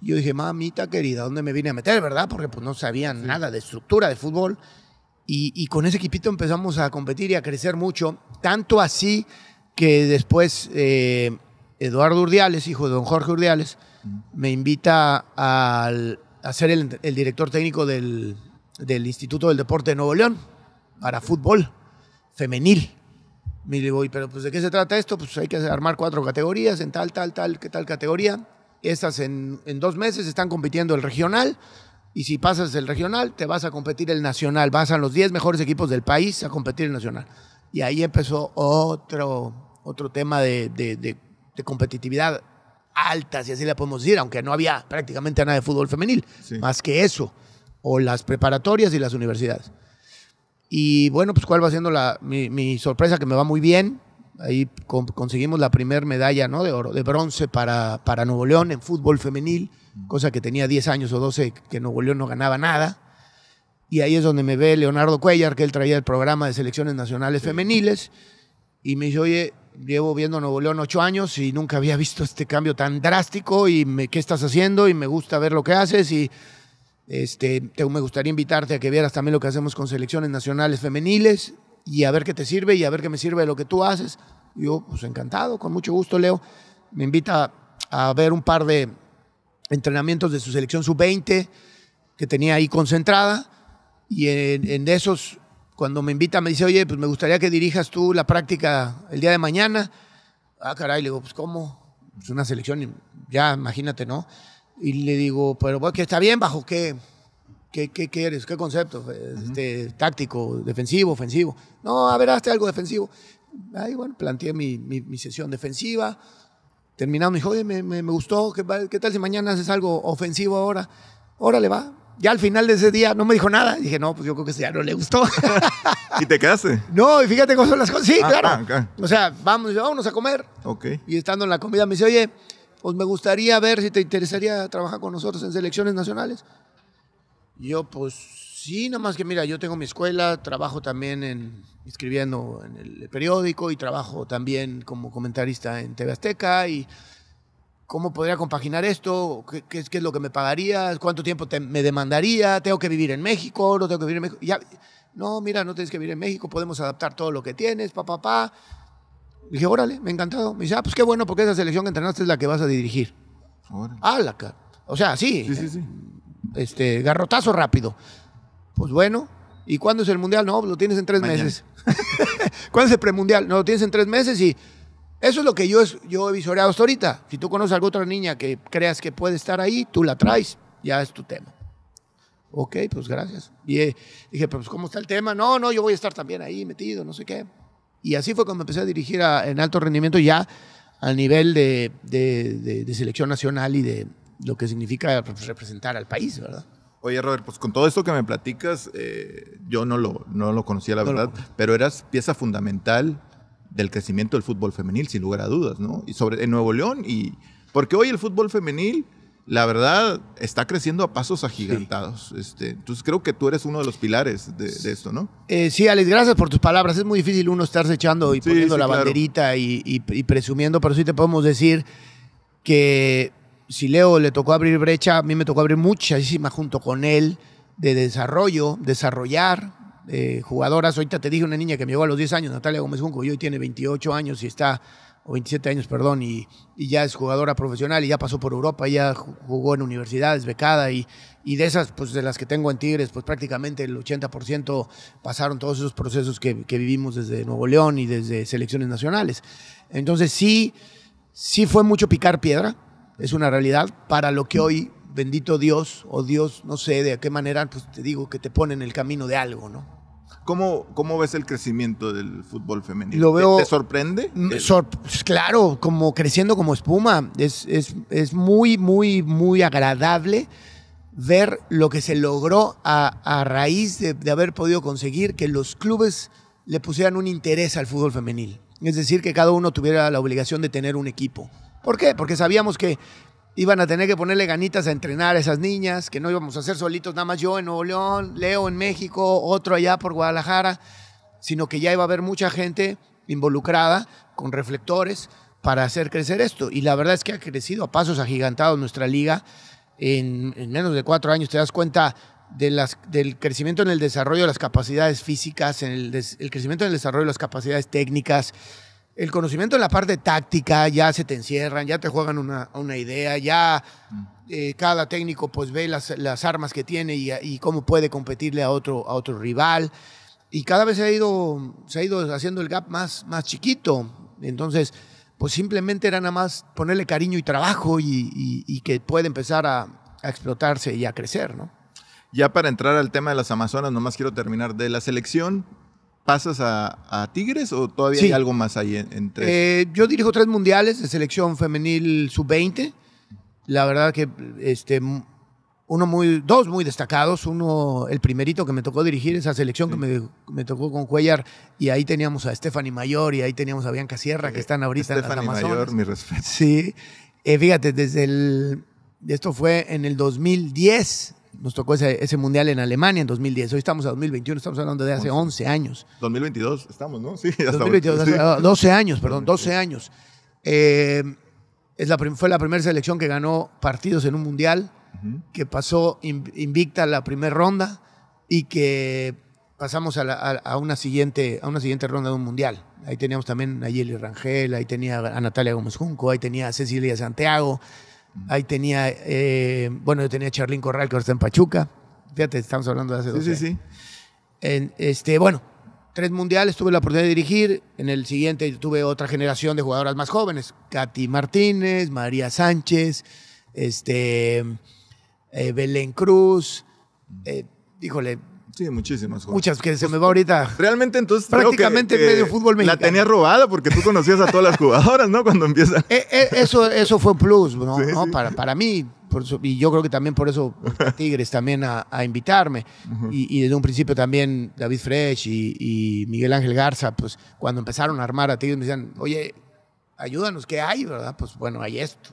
S2: Yo dije, mamita querida, ¿dónde me vine a meter, verdad? Porque pues no sabían nada de estructura de fútbol. Y, con ese equipito empezamos a competir y a crecer mucho, tanto así que después eh, Eduardo Urdiales, hijo de don Jorge Urdiales, mm. me invita a ser el, director técnico del, del, Instituto del Deporte de Nuevo León para fútbol femenil. Me digo, pero pues de qué se trata esto? Pues hay que armar cuatro categorías en tal, tal, tal, qué tal categoría. Estas en, en dos meses están compitiendo el regional, y si pasas el regional, te vas a competir el nacional. Vas a los 10 mejores equipos del país a competir el nacional. Y ahí empezó otro, otro tema de, competitividad alta, si así la podemos decir, aunque no había prácticamente nada de fútbol femenil, más que eso, o las preparatorias y las universidades. Y bueno, pues cuál va siendo mi sorpresa, que me va muy bien, Ahí conseguimos la primera medalla ¿no? de oro, de bronce para, para Nuevo León en fútbol femenil, mm. cosa que tenía 10 años o 12 que Nuevo León no ganaba nada. Y ahí es donde me ve Leonardo Cuellar, que él traía el programa de selecciones nacionales femeniles, y me dice, oye, llevo viendo Nuevo León ocho años y nunca había visto este cambio tan drástico y qué estás haciendo y me gusta ver lo que haces y este, te, me gustaría invitarte a que vieras también lo que hacemos con selecciones nacionales femeniles y a ver qué te sirve y a ver qué me sirve lo que tú haces. Yo, pues encantado, con mucho gusto, Leo. Me invita a ver un par de entrenamientos de su selección sub-20 que tenía ahí concentrada. Y en, esos, cuando me invita, me dice, oye, pues me gustaría que dirijas tú la práctica el día de mañana. Ah, caray, le digo, pues ¿cómo? Es una selección, ya imagínate, ¿no? Y le digo, pero bueno, que está bien, ¿bajo qué? ¿Qué, qué, eres? ¿Qué concepto? Eh, este, ¿Táctico? ¿Defensivo? ¿Ofensivo? No, a ver, hazte algo defensivo. Ahí, bueno, planteé mi, sesión defensiva. Terminamos, me dijo, oye, me, gustó, ¿Qué, ¿Qué, tal si mañana haces algo ofensivo ahora? Órale, va. Ya al final de ese día no me dijo nada. Dije, no, pues yo creo que ya no le gustó. [LAUGHS] ¿Y te quedaste? No, y fíjate cómo son las cosas. Sí, ah, claro. Ah, o sea, vamos, vámonos a comer. Ok. Y estando en la comida me dice, oye, pues me gustaría ver si te interesaría trabajar con nosotros en selecciones nacionales. Yo, pues sí, nada más que mira, yo tengo mi escuela, trabajo también en, escribiendo en el periódico y trabajo también como comentarista en TV Azteca y cómo podría compaginar esto, qué, qué es lo que me pagaría, cuánto tiempo me demandaría, tengo que vivir en México, no tengo que vivir en México. Ya, no, mira, no tienes que vivir en México, podemos adaptar todo lo que tienes, papá, papá. Pa. Dije, órale, me encantado. Me dice, ah, pues qué bueno, porque esa selección que entrenaste es la que vas a dirigir. Órale. Ah, la O sea, sí. Sí, sí, sí este, garrotazo rápido. Pues bueno, ¿y cuándo es el mundial? No, lo tienes en tres meses. [LAUGHS] ¿Cuándo es el premundial? No, lo tienes en tres meses y eso es lo que yo, he visoreado hasta ahorita. Si tú conoces a alguna otra niña que creas que puede estar ahí, tú la traes, ya es tu tema. Ok, pues gracias. Y eh, dije, pues ¿cómo está el tema? No, no, yo voy a estar también ahí metido, no sé qué. Y así fue cuando empecé a dirigir en alto rendimiento ya al nivel de selección nacional y de, lo que significa representar al país, ¿verdad? Oye, Robert, pues con todo
S1: esto que me platicas, eh, yo no lo, no lo conocía, la verdad, pero eras pieza fundamental del crecimiento del fútbol femenil, sin lugar a dudas, ¿no? Y sobre en Nuevo León, y porque hoy el fútbol femenil, la verdad, está creciendo a pasos agigantados. Este, entonces creo que tú eres uno de los pilares de, esto, ¿no?
S2: Eh, sí, Alex, gracias por tus palabras. Es muy difícil uno estarse echando y poniendo la banderita y, y presumiendo, pero sí te podemos decir que si Leo le tocó abrir brecha, a mí me tocó abrir muchísima junto con él de desarrollo, desarrollar eh, jugadoras. Ahorita te dije una niña que me llegó a los 10 años, Natalia Gómez Junco, y hoy tiene 28 años y está, o 27 años, perdón, y, ya es jugadora profesional y ya pasó por Europa, ya jugó en universidades, becada y, de esas, pues de las que tengo en Tigres, pues prácticamente el 80% pasaron todos esos procesos que, que vivimos desde Nuevo León y desde selecciones nacionales. Entonces sí, sí fue mucho picar piedra es una realidad para lo que hoy, bendito Dios, o Dios, no sé de qué manera, pues te digo que te pone en el camino de algo, ¿no?
S1: ¿Cómo, ¿Cómo ves el crecimiento del fútbol
S2: femenino? Lo veo, ¿Te, sorprende? Mm, pues, claro, como creciendo como espuma. Es, muy, muy, muy agradable ver lo que se logró a, raíz de, de haber podido conseguir que los clubes le pusieran un interés al fútbol femenil. Es decir, que cada uno tuviera la obligación de tener un equipo ¿Por qué? Porque sabíamos que iban a tener que ponerle ganitas a entrenar a esas niñas, que no íbamos a hacer solitos nada más yo en Nuevo León, Leo en México, otro allá por Guadalajara, sino que ya iba a haber mucha gente involucrada con reflectores para hacer crecer esto. Y la verdad es que ha crecido a pasos agigantados nuestra liga. En, menos de cuatro años te das cuenta del crecimiento en el desarrollo de las capacidades físicas, en el crecimiento en el desarrollo de las capacidades técnicas, el conocimiento en la parte táctica, ya se te encierran, ya te juegan una, idea, ya eh, cada técnico pues ve las, armas que tiene y, cómo puede competirle a otro, rival. Y cada vez se ha ido, se ha ido haciendo el gap más, más chiquito. Entonces, pues simplemente era nada más ponerle cariño y trabajo y, que puede empezar a, explotarse y a crecer, ¿no?
S1: Ya para entrar al tema de las Amazonas, nomás quiero terminar de la selección pasas a, Tigres o todavía hay algo más ahí entre.
S2: Eh, yo dirijo tres mundiales de selección femenil sub-20. La verdad que este, uno muy, dos muy destacados. Uno, el primerito que me tocó dirigir, esa selección que me, tocó con Cuellar, y ahí teníamos a Stephanie Mayor y ahí teníamos a Bianca Sierra, que eh, están ahorita en Amazonas. Mayor, mi respeto. Sí. Eh, fíjate, desde el. Esto fue en el 2010. Nos tocó ese, mundial en Alemania en 2010. Hoy estamos a 2021, estamos hablando de hace 11, años.
S1: 2022 estamos, ¿no? [LAUGHS] Sí, ya estamos. 12 años, perdón,
S2: 12 años. Eh, es la, fue la primera selección que ganó partidos en un mundial, que pasó invicta la primera ronda y que pasamos a, una siguiente, a una siguiente ronda de un mundial. Ahí teníamos también a Yeli Rangel, ahí tenía a Natalia Gómez Junco, ahí tenía a Cecilia Santiago. Mm. Ahí tenía, eh, bueno, yo tenía Charlín Corral, que ahora está en Pachuca. Fíjate, estamos hablando de hace dos sí, sí, sí, en, este, bueno, tres mundiales tuve la oportunidad de dirigir. En el siguiente tuve otra generación de jugadoras más jóvenes. Katy Martínez, María Sánchez, este, eh, Belén Cruz. Mm. Eh, Sí, muchísimas. Muchas, que se me va ahorita. Pues, realmente entonces... Prácticamente medio fútbol mexicano.
S1: La tenía robada porque tú conocías a todas las jugadoras, ¿no? Cuando empieza... Eh,
S2: eh, eso, eso fue plus, ¿no? Para, para mí, y yo creo que también por eso [LAUGHS] Tigres también a, invitarme. y, desde un principio también David Fresh y, y, Miguel Ángel Garza, pues cuando empezaron a armar a Tigres me decían, oye, ayúdanos, ¿qué hay, verdad? Pues bueno, hay esto.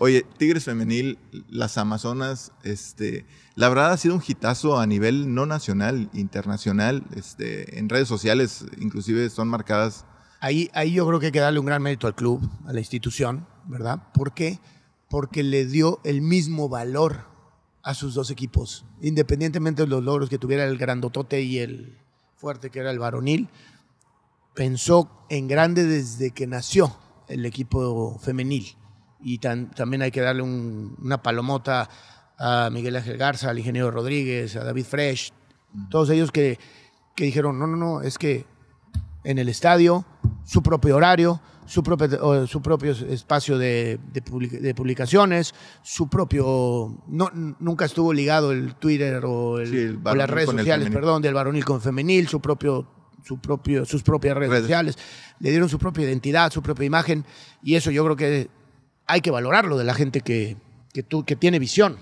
S1: Oye, Tigres Femenil, las Amazonas, este, la verdad ha sido un hitazo a nivel no nacional, internacional, este, en redes sociales inclusive son marcadas.
S2: Ahí, ahí yo creo que hay que darle un gran mérito al club, a la institución, ¿verdad? ¿Por qué? Porque le dio el mismo valor a sus dos equipos, independientemente de los logros que tuviera el grandotote y el fuerte que era el varonil, pensó en grande desde que nació el equipo femenil y también hay que darle una palomota a Miguel Ángel Garza, al ingeniero Rodríguez, a David Fresh, todos ellos que, que dijeron, no, no, no, es que en el estadio, su propio horario, su propio, su propio espacio de, publicaciones, su propio... No, nunca estuvo ligado el Twitter o, las redes sociales, perdón, del varonil con femenil, su propio su propio, sus propias redes, sociales, le dieron su propia identidad, su propia imagen, y eso yo creo que hay que valorarlo de la gente que, tiene visión.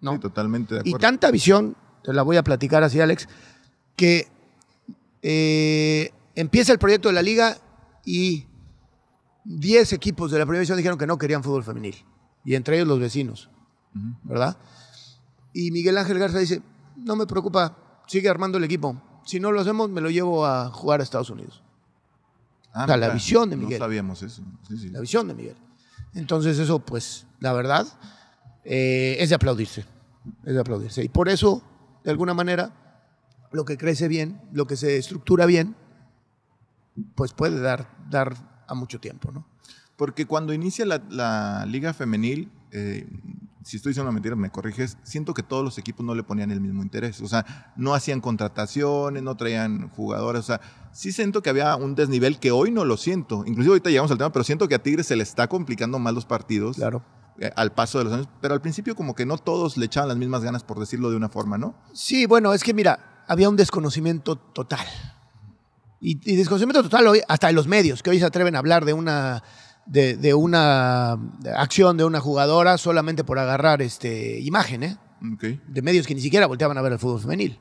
S2: ¿no? totalmente de acuerdo. Y tanta visión, te la voy a platicar así, Alex, que eh, empieza el proyecto de la liga y 10 equipos de la primera división dijeron que no querían fútbol femenil. Y entre ellos los vecinos, ¿verdad? Y Miguel Ángel Garza dice, no me preocupa, sigue armando el equipo. Si no lo hacemos, me lo llevo a jugar a Estados Unidos.
S1: Ah, la visión de Miguel. No sabíamos eso.
S2: La visión de Miguel. Entonces eso, pues, la verdad, eh, es de aplaudirse, es de aplaudirse. Y por eso, de alguna manera, lo que crece bien, lo que se estructura bien, pues puede dar, dar a mucho tiempo, ¿no?
S1: Porque cuando inicia la, liga femenil, eh, si estoy diciendo una mentira, me corriges, siento que todos los equipos no le ponían el mismo interés. O sea, no hacían contrataciones, no traían jugadores. O sea, sí siento que había un desnivel que hoy no lo siento. Inclusive ahorita llegamos al tema, pero siento que a Tigres se le está complicando más los partidos. Claro. Eh, al paso de los años, pero al principio, como que no todos le echaban las mismas ganas, por decirlo de una forma, ¿no? Sí,
S2: bueno, es que mira, había un desconocimiento total. Y, desconocimiento total hasta de los medios, que hoy se atreven a hablar de una de, una acción de una jugadora solamente por agarrar este, imagen, ¿eh? De medios que ni siquiera volteaban a ver el fútbol femenil.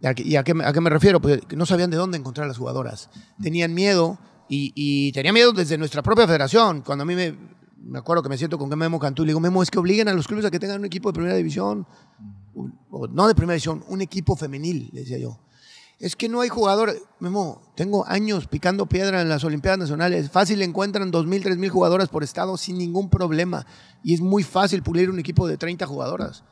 S2: ¿Y a qué, a qué, me refiero? Pues no sabían de dónde encontrar a las jugadoras. Tenían miedo y, tenían miedo desde nuestra propia federación. Cuando a mí me, me acuerdo que me siento con Memo Cantú y le digo, Memo, es que obliguen a los clubes a que tengan un equipo de primera división, o, no de primera división, un equipo femenil, decía yo es que no hay jugador... Memo, tengo años picando piedra en las Olimpiadas Nacionales. Fácil encuentran 2.000, 3.000 jugadoras por estado sin ningún problema. Y es muy fácil pulir un equipo de 30 jugadoras.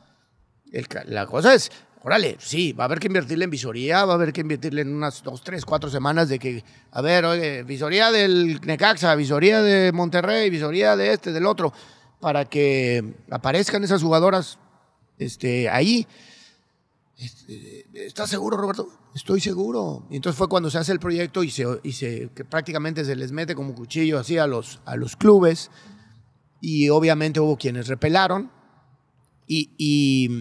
S2: la cosa es, órale, sí, va a haber que invertirle en visoría, va a haber que invertirle en unas dos, tres, cuatro semanas de que, a ver, oye, visoría del Necaxa, visoría de Monterrey, visoría de este, del otro, para que aparezcan esas jugadoras este, ahí. Este, ¿estás seguro, Roberto? Estoy seguro. Y entonces fue cuando se hace el proyecto y se, y se que prácticamente se les mete como cuchillo así a los, a los clubes. Y obviamente hubo quienes repelaron. Y,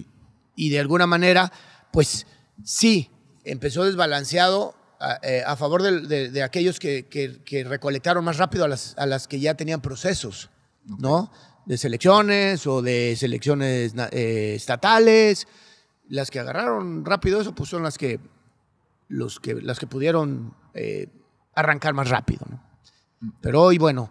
S2: de alguna manera, pues sí, empezó desbalanceado a, eh, favor de, aquellos que, recolectaron más rápido a las, que ya tenían procesos, ¿no? De selecciones o de selecciones eh, estatales las que agarraron rápido eso, pues son las que, los que, las que pudieron eh, arrancar más rápido. ¿no? Pero hoy, bueno,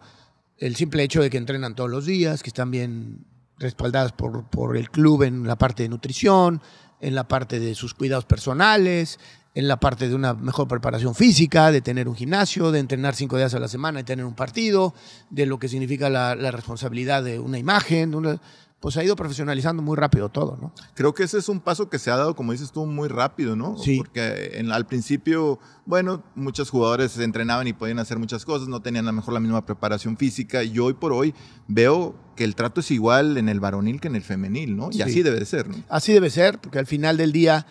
S2: el simple hecho de que entrenan todos los días, que están bien respaldadas por, por el club en la parte de nutrición, en la parte de sus cuidados personales, en la parte de una mejor preparación física, de tener un gimnasio, de entrenar cinco días a la semana y tener un partido, de lo que significa la, responsabilidad de una imagen. Una, pues se ha ido profesionalizando muy rápido todo, ¿no?
S1: Creo que ese es un paso que se ha dado, como dices tú, muy rápido, ¿no? Sí. Porque al principio, bueno, muchos jugadores se entrenaban y podían hacer muchas cosas, no tenían a lo mejor la misma preparación física y hoy por hoy veo que el trato
S2: es igual en el varonil que en el femenil, ¿no? Y así debe ser, ¿no? Así debe ser, porque al final del día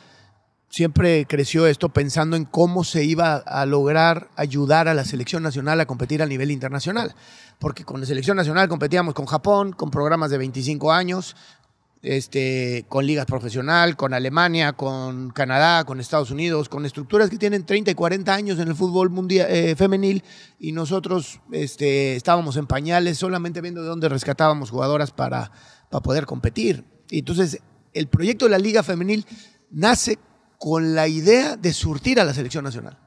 S2: siempre creció esto pensando en cómo se iba a lograr ayudar a la selección nacional a competir a nivel internacional. Porque con la selección nacional competíamos con Japón, con programas de 25 años, este, con ligas profesional, con Alemania, con Canadá, con Estados Unidos, con estructuras que tienen 30 y 40 años en el fútbol mundial, eh, femenil y nosotros este, estábamos en pañales solamente viendo de dónde rescatábamos jugadoras para, para poder competir. Y entonces el proyecto de la Liga Femenil nace con la idea de surtir a la selección nacional.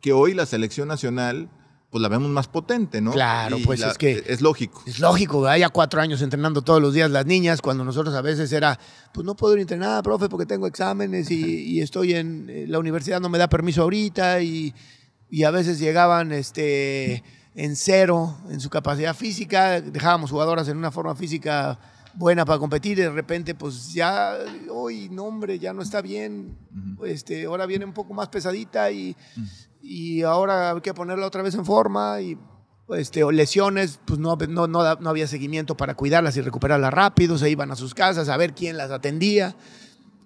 S2: Que hoy la selección nacional,
S1: pues la vemos más potente, ¿no? Claro, pues es que. Es lógico. Es
S2: lógico, haya cuatro años entrenando todos los días las niñas, cuando nosotros a veces era, pues no puedo ir a entrenar, profe, porque tengo exámenes y, estoy en. Eh, la universidad no me da permiso ahorita y, a veces llegaban, este en cero en su capacidad física, dejábamos jugadoras en una forma física buena para competir y de repente pues ya, hoy no hombre, ya no está bien, este, ahora viene un poco más pesadita y, y ahora hay que ponerla otra vez en forma y este, lesiones, pues no, no, había seguimiento para cuidarlas y recuperarlas rápido, se iban a sus casas a ver quién las atendía.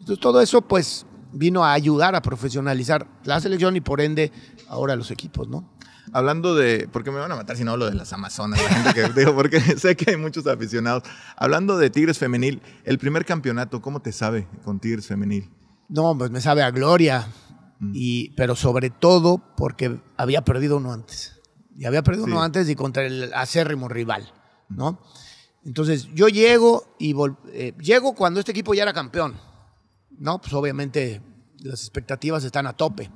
S2: Entonces todo eso pues vino a ayudar a profesionalizar la selección y por ende ahora los equipos, ¿no?
S1: hablando de, porque me van a matar si no hablo de las Amazonas, la gente que [LAUGHS] digo, porque sé que hay muchos aficionados. Hablando de Tigres Femenil, el primer campeonato, ¿cómo te sabe con Tigres Femenil? No,
S2: pues me sabe a gloria, mm. y, pero sobre todo porque había perdido uno antes. Y había perdido uno antes y contra el acérrimo rival, mm. ¿no? Entonces yo llego y eh, llego cuando este equipo ya era campeón, ¿no? Pues obviamente las expectativas están a tope.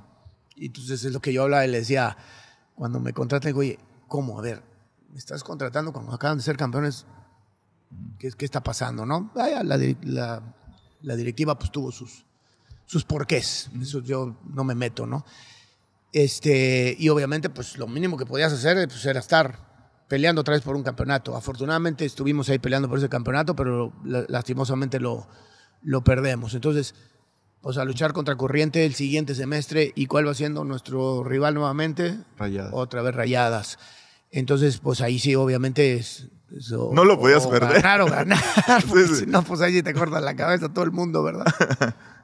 S2: Y Entonces es lo que yo hablaba y le decía, cuando me contratan, digo, oye, ¿cómo? A ver, me estás contratando cuando acaban de ser campeones, ¿qué, qué está pasando, no? Vaya, la, la, directiva pues tuvo sus, sus porqués, eso yo no me meto, ¿no? Este, y obviamente, pues lo mínimo que podías hacer eh, pues, era estar peleando otra vez por un campeonato. Afortunadamente estuvimos ahí peleando por ese campeonato, pero lastimosamente lo, lo perdemos. Entonces, pues a luchar contra corriente el siguiente semestre y cuál va siendo nuestro rival nuevamente. Rayadas. Otra vez rayadas. Entonces, pues ahí sí, obviamente es... no lo podías perder. Ganar o [LAUGHS] ganar. No, pues ahí te cortan la cabeza todo el mundo, ¿verdad?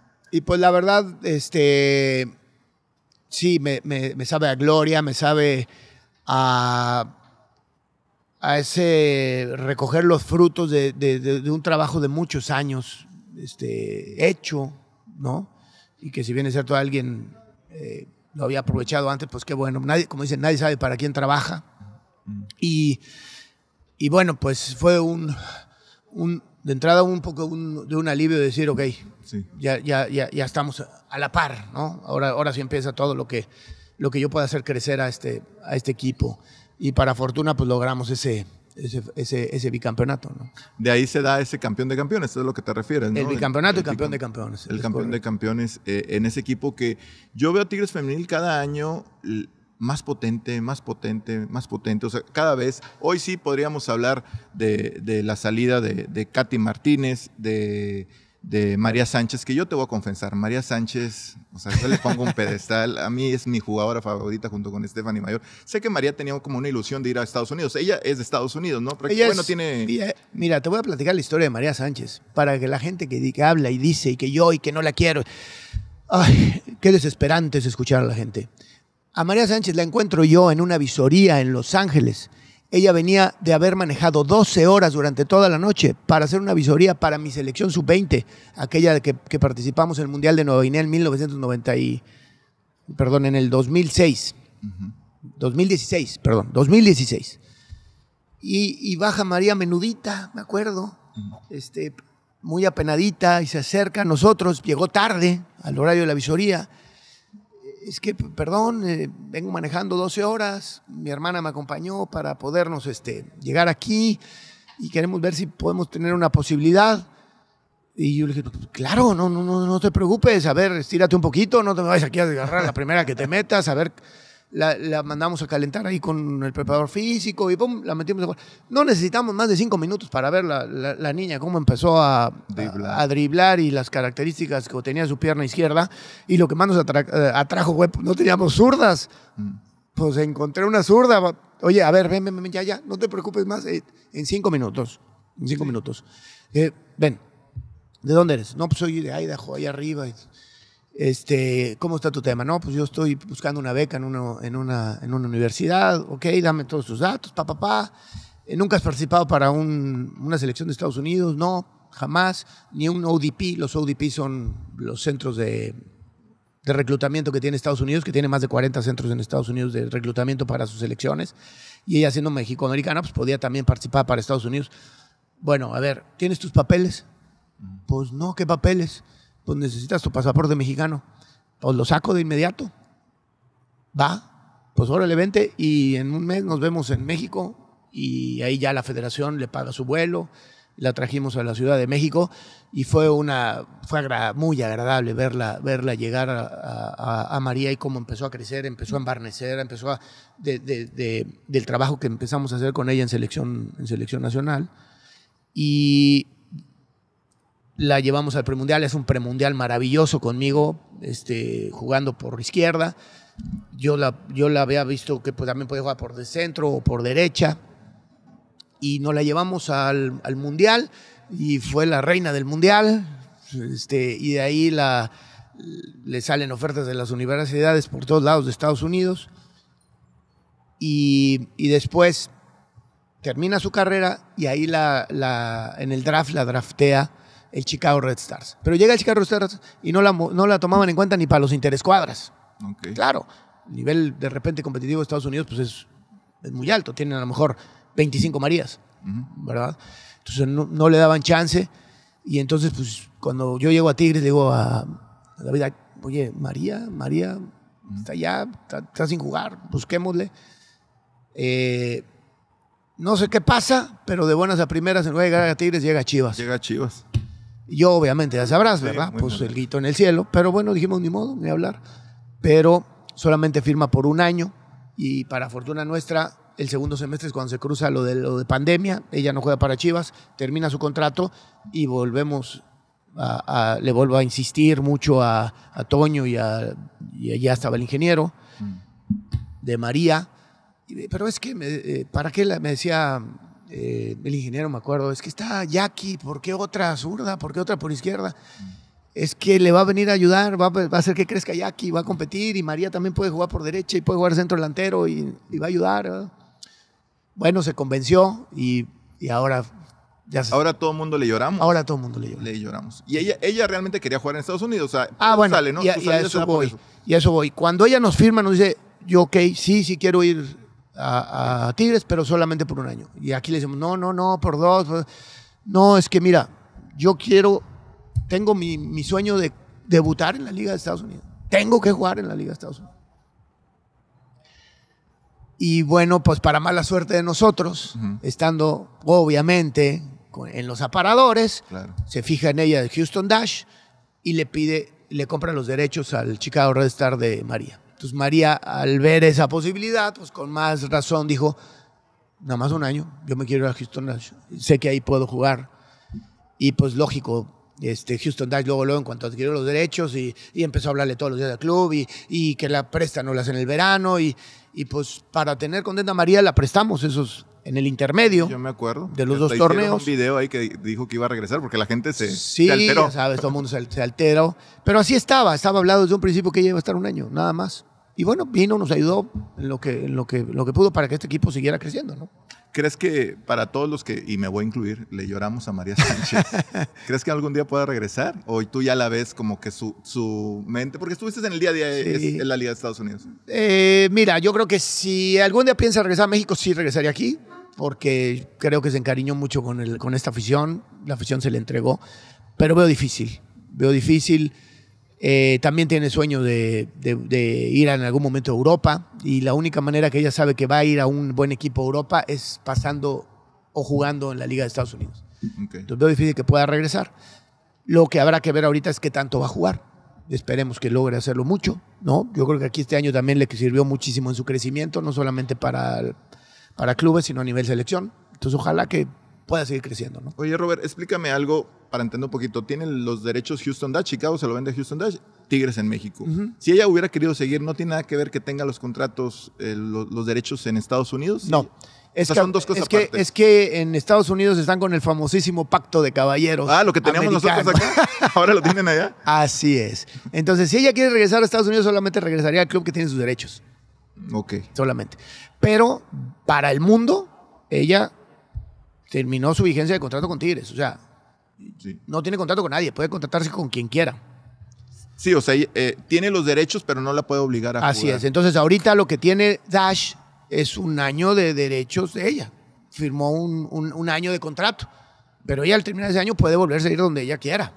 S2: [LAUGHS] y pues la verdad, este... Sí, me, sabe a gloria, me sabe a a ese recoger los frutos de, un trabajo de muchos años este, hecho, ¿no? Y que si bien es cierto alguien eh, lo había aprovechado antes, pues qué bueno. Nadie, como dicen, nadie sabe para quién trabaja. Mm. Y, bueno, pues fue un, un, de entrada un poco de un alivio de decir, ok, ya, ya, ya, ya, estamos a la par, ¿no? Ahora, ahora sí empieza todo lo que, lo que yo pueda hacer crecer a este, a este equipo. Y para fortuna, pues logramos ese, ese, ese, bicampeonato. ¿no?
S1: De ahí se da ese campeón de campeones, eso es lo que te refieres. El bicampeonato y campeón
S2: de campeones. El campeón de
S1: campeones eh, en ese equipo que yo veo a Tigres Femenil cada año más potente, más potente, más potente. O sea, cada vez, hoy sí podríamos hablar de, la salida de Katy Martínez, de de María Sánchez, que yo te voy a confesar, María Sánchez, o sea, yo le pongo un pedestal, a mí es mi jugadora favorita junto con Stephanie Mayor. Sé que María tenía como una ilusión de ir a Estados Unidos, ella es de Estados Unidos, ¿no? Pero bueno, tiene... Eh,
S2: mira, te voy a platicar la historia de María Sánchez, para que la gente que, habla y dice y que yo y que no la quiero, ay, qué desesperante es escuchar a la gente. A María Sánchez la encuentro yo en una visoría en Los Ángeles ella venía de haber manejado 12 horas durante toda la noche para hacer una visoría para mi selección sub-20, aquella que, que, participamos en el Mundial de Nueva Guinea en 1990 y, perdón, en el 2006. 2016, perdón, 2016. Y, baja María menudita, me acuerdo, este, muy apenadita y se acerca a nosotros, llegó tarde al horario de la visoría es que, perdón, eh, vengo manejando 12 horas, mi hermana me acompañó para podernos este, llegar aquí y queremos ver si podemos tener una posibilidad. Y yo le dije, pues, claro, no, no, no, no te preocupes, a ver, estírate un poquito, no te vayas aquí a agarrar la primera que te metas, a ver la, mandamos a calentar ahí con el preparador físico y pum, la metimos. No necesitamos más de cinco minutos para ver la, la, niña cómo empezó a driblar. y las características que tenía su pierna izquierda. Y lo que más nos eh, atrajo, güey, no teníamos zurdas. Mm. Pues encontré una zurda. Oye, a ver, ven, ven, ven, ya, ya, no te preocupes más. Eh, en cinco minutos. En cinco minutos. Eh, ven, ¿de dónde eres? No, pues soy de Idaho, ahí arriba este, ¿cómo está tu tema? No, pues yo estoy buscando una beca en, uno, en, una, en una universidad, ok, dame todos tus datos, pa, pa, eh, ¿Nunca has participado para una selección de Estados Unidos? No, jamás, ni un ODP. Los ODP son los centros de, reclutamiento que tiene Estados Unidos, que tiene más de 40 centros en Estados Unidos de reclutamiento para sus selecciones. Y ella siendo mexicano-americana, pues podía también participar para Estados Unidos. Bueno, a ver, ¿tienes tus papeles? Mm. Pues no, ¿qué papeles? pues necesitas tu pasaporte mexicano. Pues lo saco de inmediato. Va, pues ahora le vente y en un mes nos vemos en México y ahí ya la federación le paga su vuelo. La trajimos a la Ciudad de México y fue una fue muy agradable verla, verla llegar a, María y cómo empezó a crecer, empezó a embarnecer, empezó a, del trabajo que empezamos a hacer con ella en selección, en selección nacional. Y la llevamos al premundial, es un premundial maravilloso conmigo, este, jugando por izquierda. Yo la, yo la había visto que pues, también podía jugar por de centro o por derecha. Y nos la llevamos al, mundial y fue la reina del mundial. Este, y de ahí la, le salen ofertas de las universidades por todos lados de Estados Unidos. Y, después termina su carrera y ahí la, la, en el draft la draftea el Chicago Red Stars. Pero llega el Chicago Red Stars y no la, no la tomaban en cuenta ni para los interescuadras. Okay. Claro, nivel de repente competitivo de Estados Unidos pues es, muy alto. Tienen a lo mejor 25 Marías, ¿verdad? Entonces no, le daban chance. Y entonces, pues, cuando yo llego a Tigres, le digo a, David, oye, María, María, está allá, está, sin jugar, busquémosle. Eh, no sé qué pasa, pero de buenas a primeras, en lugar de llegar a Tigres, llega a Chivas. Llega a Chivas. Yo obviamente ya sabrás, ¿verdad? Pues el grito en el cielo. Pero bueno, dijimos ni modo, ni hablar. Pero solamente firma por un año y para fortuna nuestra el segundo semestre es cuando se cruza lo de, lo de pandemia, ella no juega para Chivas, termina su contrato y volvemos a, le vuelvo a insistir mucho a, Toño y, a, estaba el ingeniero mm. de María. Pero es que, eh, ¿para qué? me decía eh, el ingeniero me acuerdo, es que está Jackie, ¿por qué otra zurda? ¿Por qué otra por izquierda? Mm. Es que le va a venir a ayudar, va, a hacer que crezca Jackie, va a competir y María también puede jugar por derecha y puede jugar centro delantero y, va a ayudar. Bueno, se convenció y, y ahora ya
S1: Ahora todo el mundo le lloramos. Ahora todo el mundo le lloramos. Y ella, ella realmente quería jugar en Estados Unidos. ah, bueno, Y eso ah, voy.
S2: Y a eso voy. Cuando ella nos firma, nos dice, yo, ok, sí, sí quiero ir a, Tigres, pero solamente por un año. Y aquí le decimos, no, no, no, por dos. No, es que mira, yo quiero, tengo mi, sueño de debutar en la Liga de Estados Unidos. Tengo que jugar en la Liga de Estados Unidos. Y bueno, pues para mala suerte de nosotros, estando obviamente en los aparadores, se fija en ella de Houston Dash y le pide, le compra los derechos al Chicago Red Star de María. Pues María, al ver esa posibilidad, pues con más razón dijo, nada más un año, yo me quiero ir a Houston sé que ahí puedo jugar. Y pues lógico, este, Houston Dash luego, luego en cuanto adquirió los derechos y, empezó a hablarle todos los días al club y, que la prestan o la en el verano y, pues para tener contenta a María la prestamos esos en el intermedio. Yo
S1: me acuerdo. De los dos torneos. un video ahí que dijo que iba a regresar porque la gente se, alteró. Sí,
S2: sabes, todo el mundo se, alteró. Pero así estaba, estaba hablado desde un principio que ella iba a estar un año, nada más. Y bueno, vino, nos ayudó en lo que, en lo que, lo que pudo para que este equipo siguiera creciendo, ¿no?
S1: ¿Crees que para todos los que, y me voy a incluir, le lloramos a María Sánchez, [LAUGHS] ¿crees que algún día pueda regresar? Hoy tú ya la ves como que su, su mente, porque estuviste en el día a día en la Liga de Estados Unidos?
S2: Eh, mira, yo creo que si algún día piensa regresar a México, sí regresaría aquí, porque creo que se encariñó mucho con, el, con esta afición, la afición se le entregó, pero veo difícil, veo difícil. Eh, también tiene sueño de, ir en algún momento a Europa y la única manera que ella sabe que va a ir a un buen equipo a Europa es pasando o jugando en la Liga de Estados Unidos. Entonces veo difícil que pueda regresar. Lo que habrá que ver ahorita es qué tanto va a jugar. Esperemos que logre hacerlo mucho, ¿no? Yo creo que aquí este año también le sirvió muchísimo en su crecimiento, no solamente para, para clubes, sino a nivel selección. Entonces ojalá que pueda seguir creciendo,
S1: Oye, Robert, explícame algo para entender un poquito, tiene los derechos Houston Dash, Chicago se lo vende a Houston Dash, Tigres en México. Si ella hubiera querido seguir, no tiene nada que ver que tenga los contratos, eh, los, derechos
S2: en Estados Unidos. No. Es que, son dos cosas que, en Estados Unidos están con el famosísimo pacto de caballeros. Ah, lo que teníamos nosotros acá, [LAUGHS] ahora lo tienen allá. Así es. Entonces, si ella quiere regresar a Estados Unidos, solamente regresaría al club que tiene sus derechos. Ok. Solamente. Pero para el mundo, ella terminó su vigencia de contrato con Tigres. O sea, no tiene contrato con nadie, puede contratarse con quien quiera. Sí, o sea,
S1: eh, tiene los derechos, pero no la puede obligar a Así es.
S2: Entonces, ahorita lo que tiene Dash es un año de derechos de ella. Firmó un, año de contrato. Pero ella al terminar ese año puede volverse a ir donde ella quiera,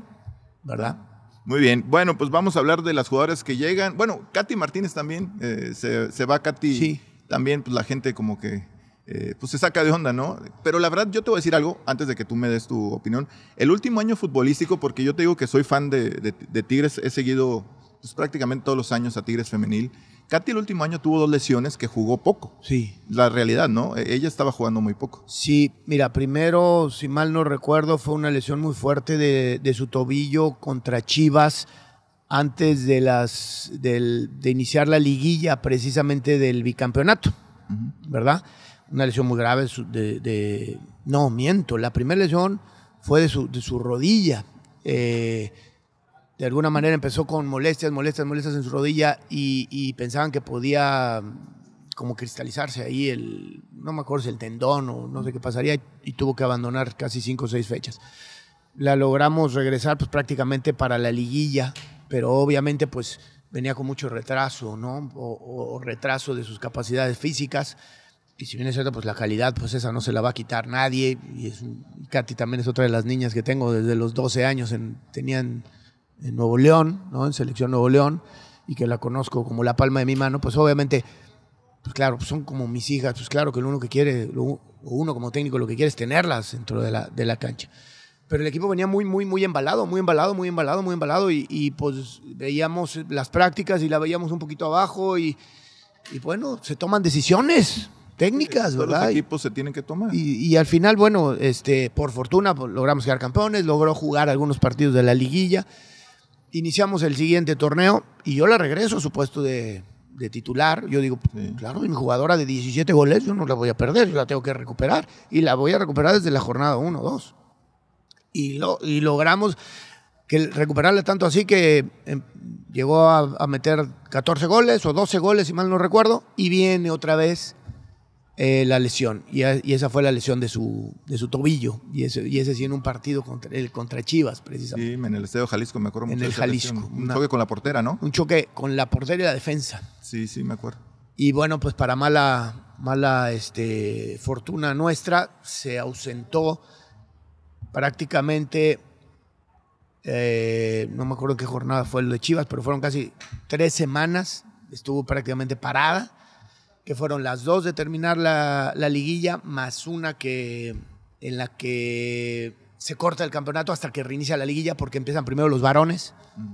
S1: ¿verdad? Muy bien. Bueno, pues vamos a hablar de las jugadoras que llegan. Bueno, Katy Martínez también. Eh, se, se, va Katy. También, pues la gente como que eh, pues se saca de onda, ¿no? Pero la verdad, yo te voy a decir algo antes de que tú me des tu opinión. El último año futbolístico, porque yo te digo que soy fan de, Tigres, he seguido pues, prácticamente todos los años a Tigres Femenil. Katy el último año tuvo dos lesiones que jugó poco. Sí. La realidad, ¿no? E, ella estaba jugando muy poco.
S2: Sí, mira, primero, si mal no recuerdo, fue una lesión muy fuerte de, su tobillo contra Chivas antes de, las, de iniciar la liguilla precisamente del bicampeonato, ¿verdad? una lesión muy grave de, de, no, miento, la primera lesión fue de su, de su rodilla. Eh, de alguna manera empezó con molestias, molestias, molestias en su rodilla y, pensaban que podía mm, como cristalizarse ahí el, no me acuerdo si el tendón o no sé qué pasaría y, tuvo que abandonar casi cinco o seis fechas. La logramos regresar pues prácticamente para la liguilla, pero obviamente pues venía con mucho retraso, ¿no? o, o retraso de sus capacidades físicas y si bien es cierto, pues la calidad, pues esa no se la va a quitar nadie. Y es Katy también es otra de las niñas que tengo desde los 12 años. En, tenían en Nuevo León, ¿no? en Selección Nuevo León, y que la conozco como la palma de mi mano, pues obviamente, pues claro, pues, son como mis hijas, pues claro que lo uno que quiere, uno como técnico lo que quiere es tenerlas dentro de la, de la cancha. Pero el equipo venía muy, muy, muy embalado, muy embalado, muy embalado, muy embalado, y, pues veíamos las prácticas y la veíamos un poquito abajo, y, y bueno, se toman decisiones técnicas, ¿verdad? Los equipos se tienen que tomar. Y, al final, bueno, este, por fortuna pues, logramos quedar campeones, logró jugar algunos partidos de la liguilla. Iniciamos el siguiente torneo y yo la regreso a su puesto de, titular. Yo digo, claro, mi jugadora de 17 goles, yo no la voy a perder, yo la tengo que recuperar. Y la voy a recuperar desde la jornada 1, 2. Y, lo, logramos que recuperarle tanto así que em, llegó a, a, meter 14 goles o 12 goles, si mal no recuerdo, y viene otra vez eh, la lesión. Y, esa fue la lesión de su, de su tobillo. Y ese, y ese sí en un partido contra, el, contra Chivas, precisamente. Sí, en el Estadio Jalisco, me acuerdo mucho. En el Jalisco. un choque con la portera, ¿no? Un choque con la portera y la defensa. Sí, sí, me acuerdo. Y bueno, pues para mala, mala este, fortuna nuestra, se ausentó prácticamente, eh, no me acuerdo qué jornada fue el de Chivas, pero fueron casi tres semanas, estuvo prácticamente parada que fueron las dos de terminar la, liguilla, más una que en la que se corta el campeonato hasta que reinicia la liguilla porque empiezan primero los varones mm.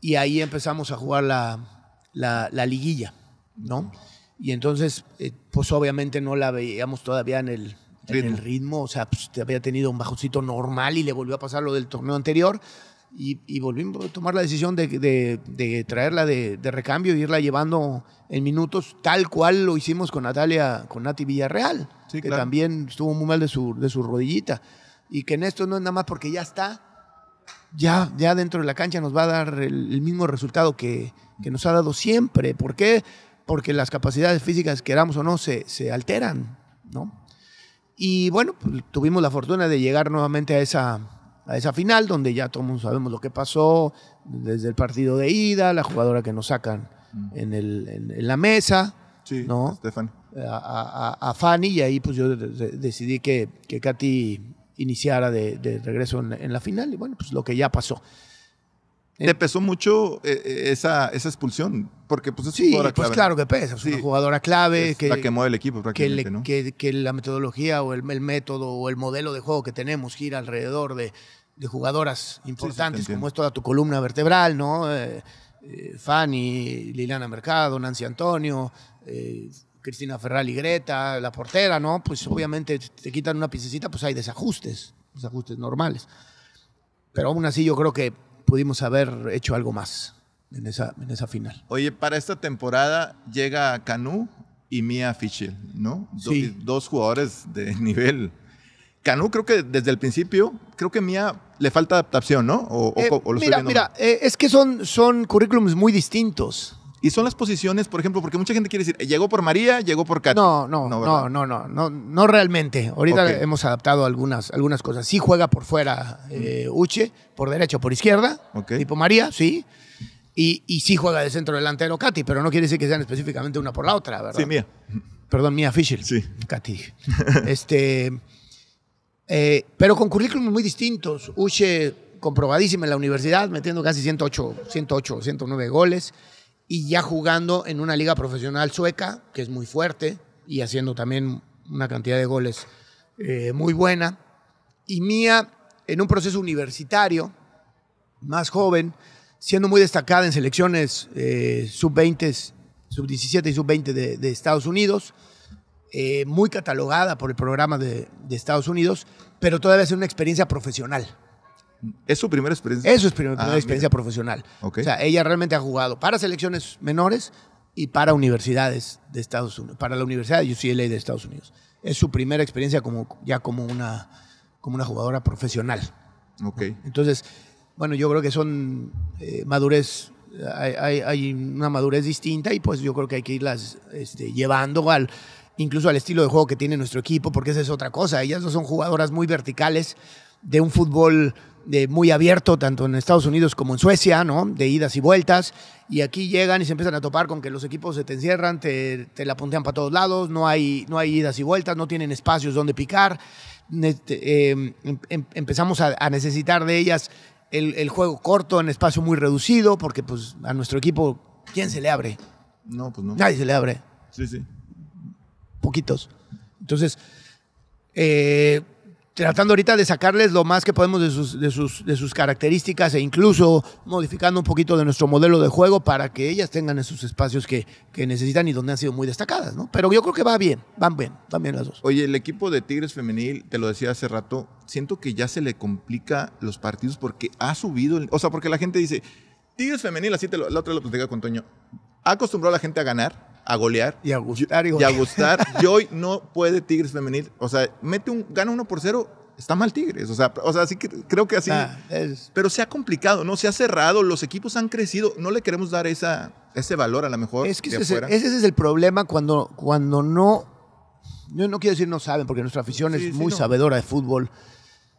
S2: y ahí empezamos a jugar la, liguilla, ¿no? Y entonces, eh, pues obviamente no la veíamos todavía en el, ritmo. el o sea, pues, había tenido un bajocito normal y le volvió a pasar lo del torneo anterior, y, volvimos a tomar la decisión de, traerla de, recambio e irla llevando en minutos, tal cual lo hicimos con Natalia, con Nati Villarreal, que también estuvo muy mal de su, de su rodillita. Y que en esto no es nada más porque ya está, ya, ya dentro de la cancha nos va a dar el, mismo resultado que, que, nos ha dado siempre. ¿Por qué? Porque las capacidades físicas, queramos o no, se, se alteran, ¿no? Y bueno, pues, tuvimos la fortuna de llegar nuevamente a esa a esa final, donde ya todos sabemos lo que pasó, desde el partido de ida, la jugadora que nos sacan mm. en, la mesa, ¿no? A, a, Fanny, y ahí pues yo decidí que, que Katy iniciara de, regreso en, la final, y bueno, pues lo que ya pasó. ¿Le pesó mucho
S1: eh, eh, esa, expulsión? Porque pues sí, pues claro que pesa, es
S2: una jugadora clave. que, la que mueve el equipo prácticamente, que, que, la metodología o el, método o el modelo de juego que tenemos gira alrededor de, de jugadoras importantes, como es toda tu columna vertebral, ¿no? Eh, eh, Fanny, Liliana Mercado, Nancy Antonio, eh, Cristina Ferrari y Greta, la portera, ¿no? Pues obviamente te quitan una piececita, pues hay desajustes, desajustes normales. Pero aún así yo creo que pudimos haber hecho algo más en esa, en esa final.
S1: Oye, para esta temporada llega Canú y Mia Fischel, ¿no? Sí. dos jugadores de [LAUGHS] nivel Canú creo que desde el principio, creo que Mía le falta adaptación, ¿no? O, eh, mira, mira,
S2: eh, es que son, son currículums
S1: muy distintos. Y son las posiciones, por ejemplo, porque mucha gente quiere decir, llegó por María, llegó por Katy. No, no,
S2: no, no, no, no, no, realmente. Ahorita hemos adaptado algunas, algunas cosas. Sí juega por fuera eh, Uche, por derecha o por izquierda, tipo María, sí. Y, y, sí juega de centro delantero Katy, pero no quiere decir que sean específicamente una por la otra, ¿verdad? Sí, mía. Perdón, mía Fischer. Sí. Katy. [LAUGHS] este. Eh, pero con currículums muy distintos. Uche, comprobadísimo en la universidad, metiendo casi 108, 108, 109 goles y ya jugando en una liga profesional sueca, que es muy fuerte y haciendo también una cantidad de goles eh, muy buena. Y Mía en un proceso universitario, más joven, siendo muy destacada en selecciones sub-20, eh, sub-17 y sub-20 de Estados Unidos eh, muy catalogada por el programa de, Estados Unidos, pero todavía es una experiencia profesional.
S1: ¿Es su primera experiencia? es su ah, primera experiencia profesional. O sea,
S2: ella realmente ha jugado para selecciones menores y para universidades de Estados Unidos, para la Universidad de UCLA de Estados Unidos. Es su primera experiencia como, ya como una, como una jugadora profesional. Okay. Entonces, bueno, yo creo que son eh, madurez hay, una madurez distinta y pues yo creo que hay que irlas este, llevando al, incluso al estilo de juego que tiene nuestro equipo, porque esa es otra cosa. Ellas no son jugadoras muy verticales de un fútbol de eh, muy abierto, tanto en Estados Unidos como en Suecia, ¿no? De idas y vueltas. Y aquí llegan y se empiezan a topar con que los equipos se te encierran, te, la puntean para todos lados, no hay, no hay idas y vueltas, no tienen espacios donde picar. Este, em, em, em, empezamos a, necesitar de ellas el, juego corto en espacio muy reducido, porque pues a nuestro equipo, ¿quién se le abre?
S1: No, pues no. Nadie se le
S2: abre. Sí, sí poquitos. Entonces, eh, tratando ahorita de sacarles lo más que podemos de sus, de, sus, características e incluso modificando un poquito de nuestro modelo de juego para que ellas tengan esos espacios que, necesitan y donde han sido muy destacadas, ¿no? Pero yo creo que va bien, van bien, también bien las dos.
S1: Oye, el equipo de Tigres Femenil, te lo decía hace rato, siento que ya se le complica los partidos porque ha subido, o sea, porque la gente dice, Tigres Femenil, así te lo, la otra lo platicaba con Toño, ha acostumbrado a la gente a ganar, a golear. Y a gustar. Y, a gustar. [LAUGHS] hoy no puede Tigres femenil. O sea, mete un, gana uno por cero, está mal Tigres. O sea, o sea así que creo que así. Ah, Pero se ha complicado, ¿no? Se ha cerrado, los equipos han crecido. No le queremos dar esa, ese valor a lo mejor. Es que ese, es el
S2: problema cuando, cuando no. Yo no quiero decir no saben, porque nuestra afición es muy sabedora de fútbol.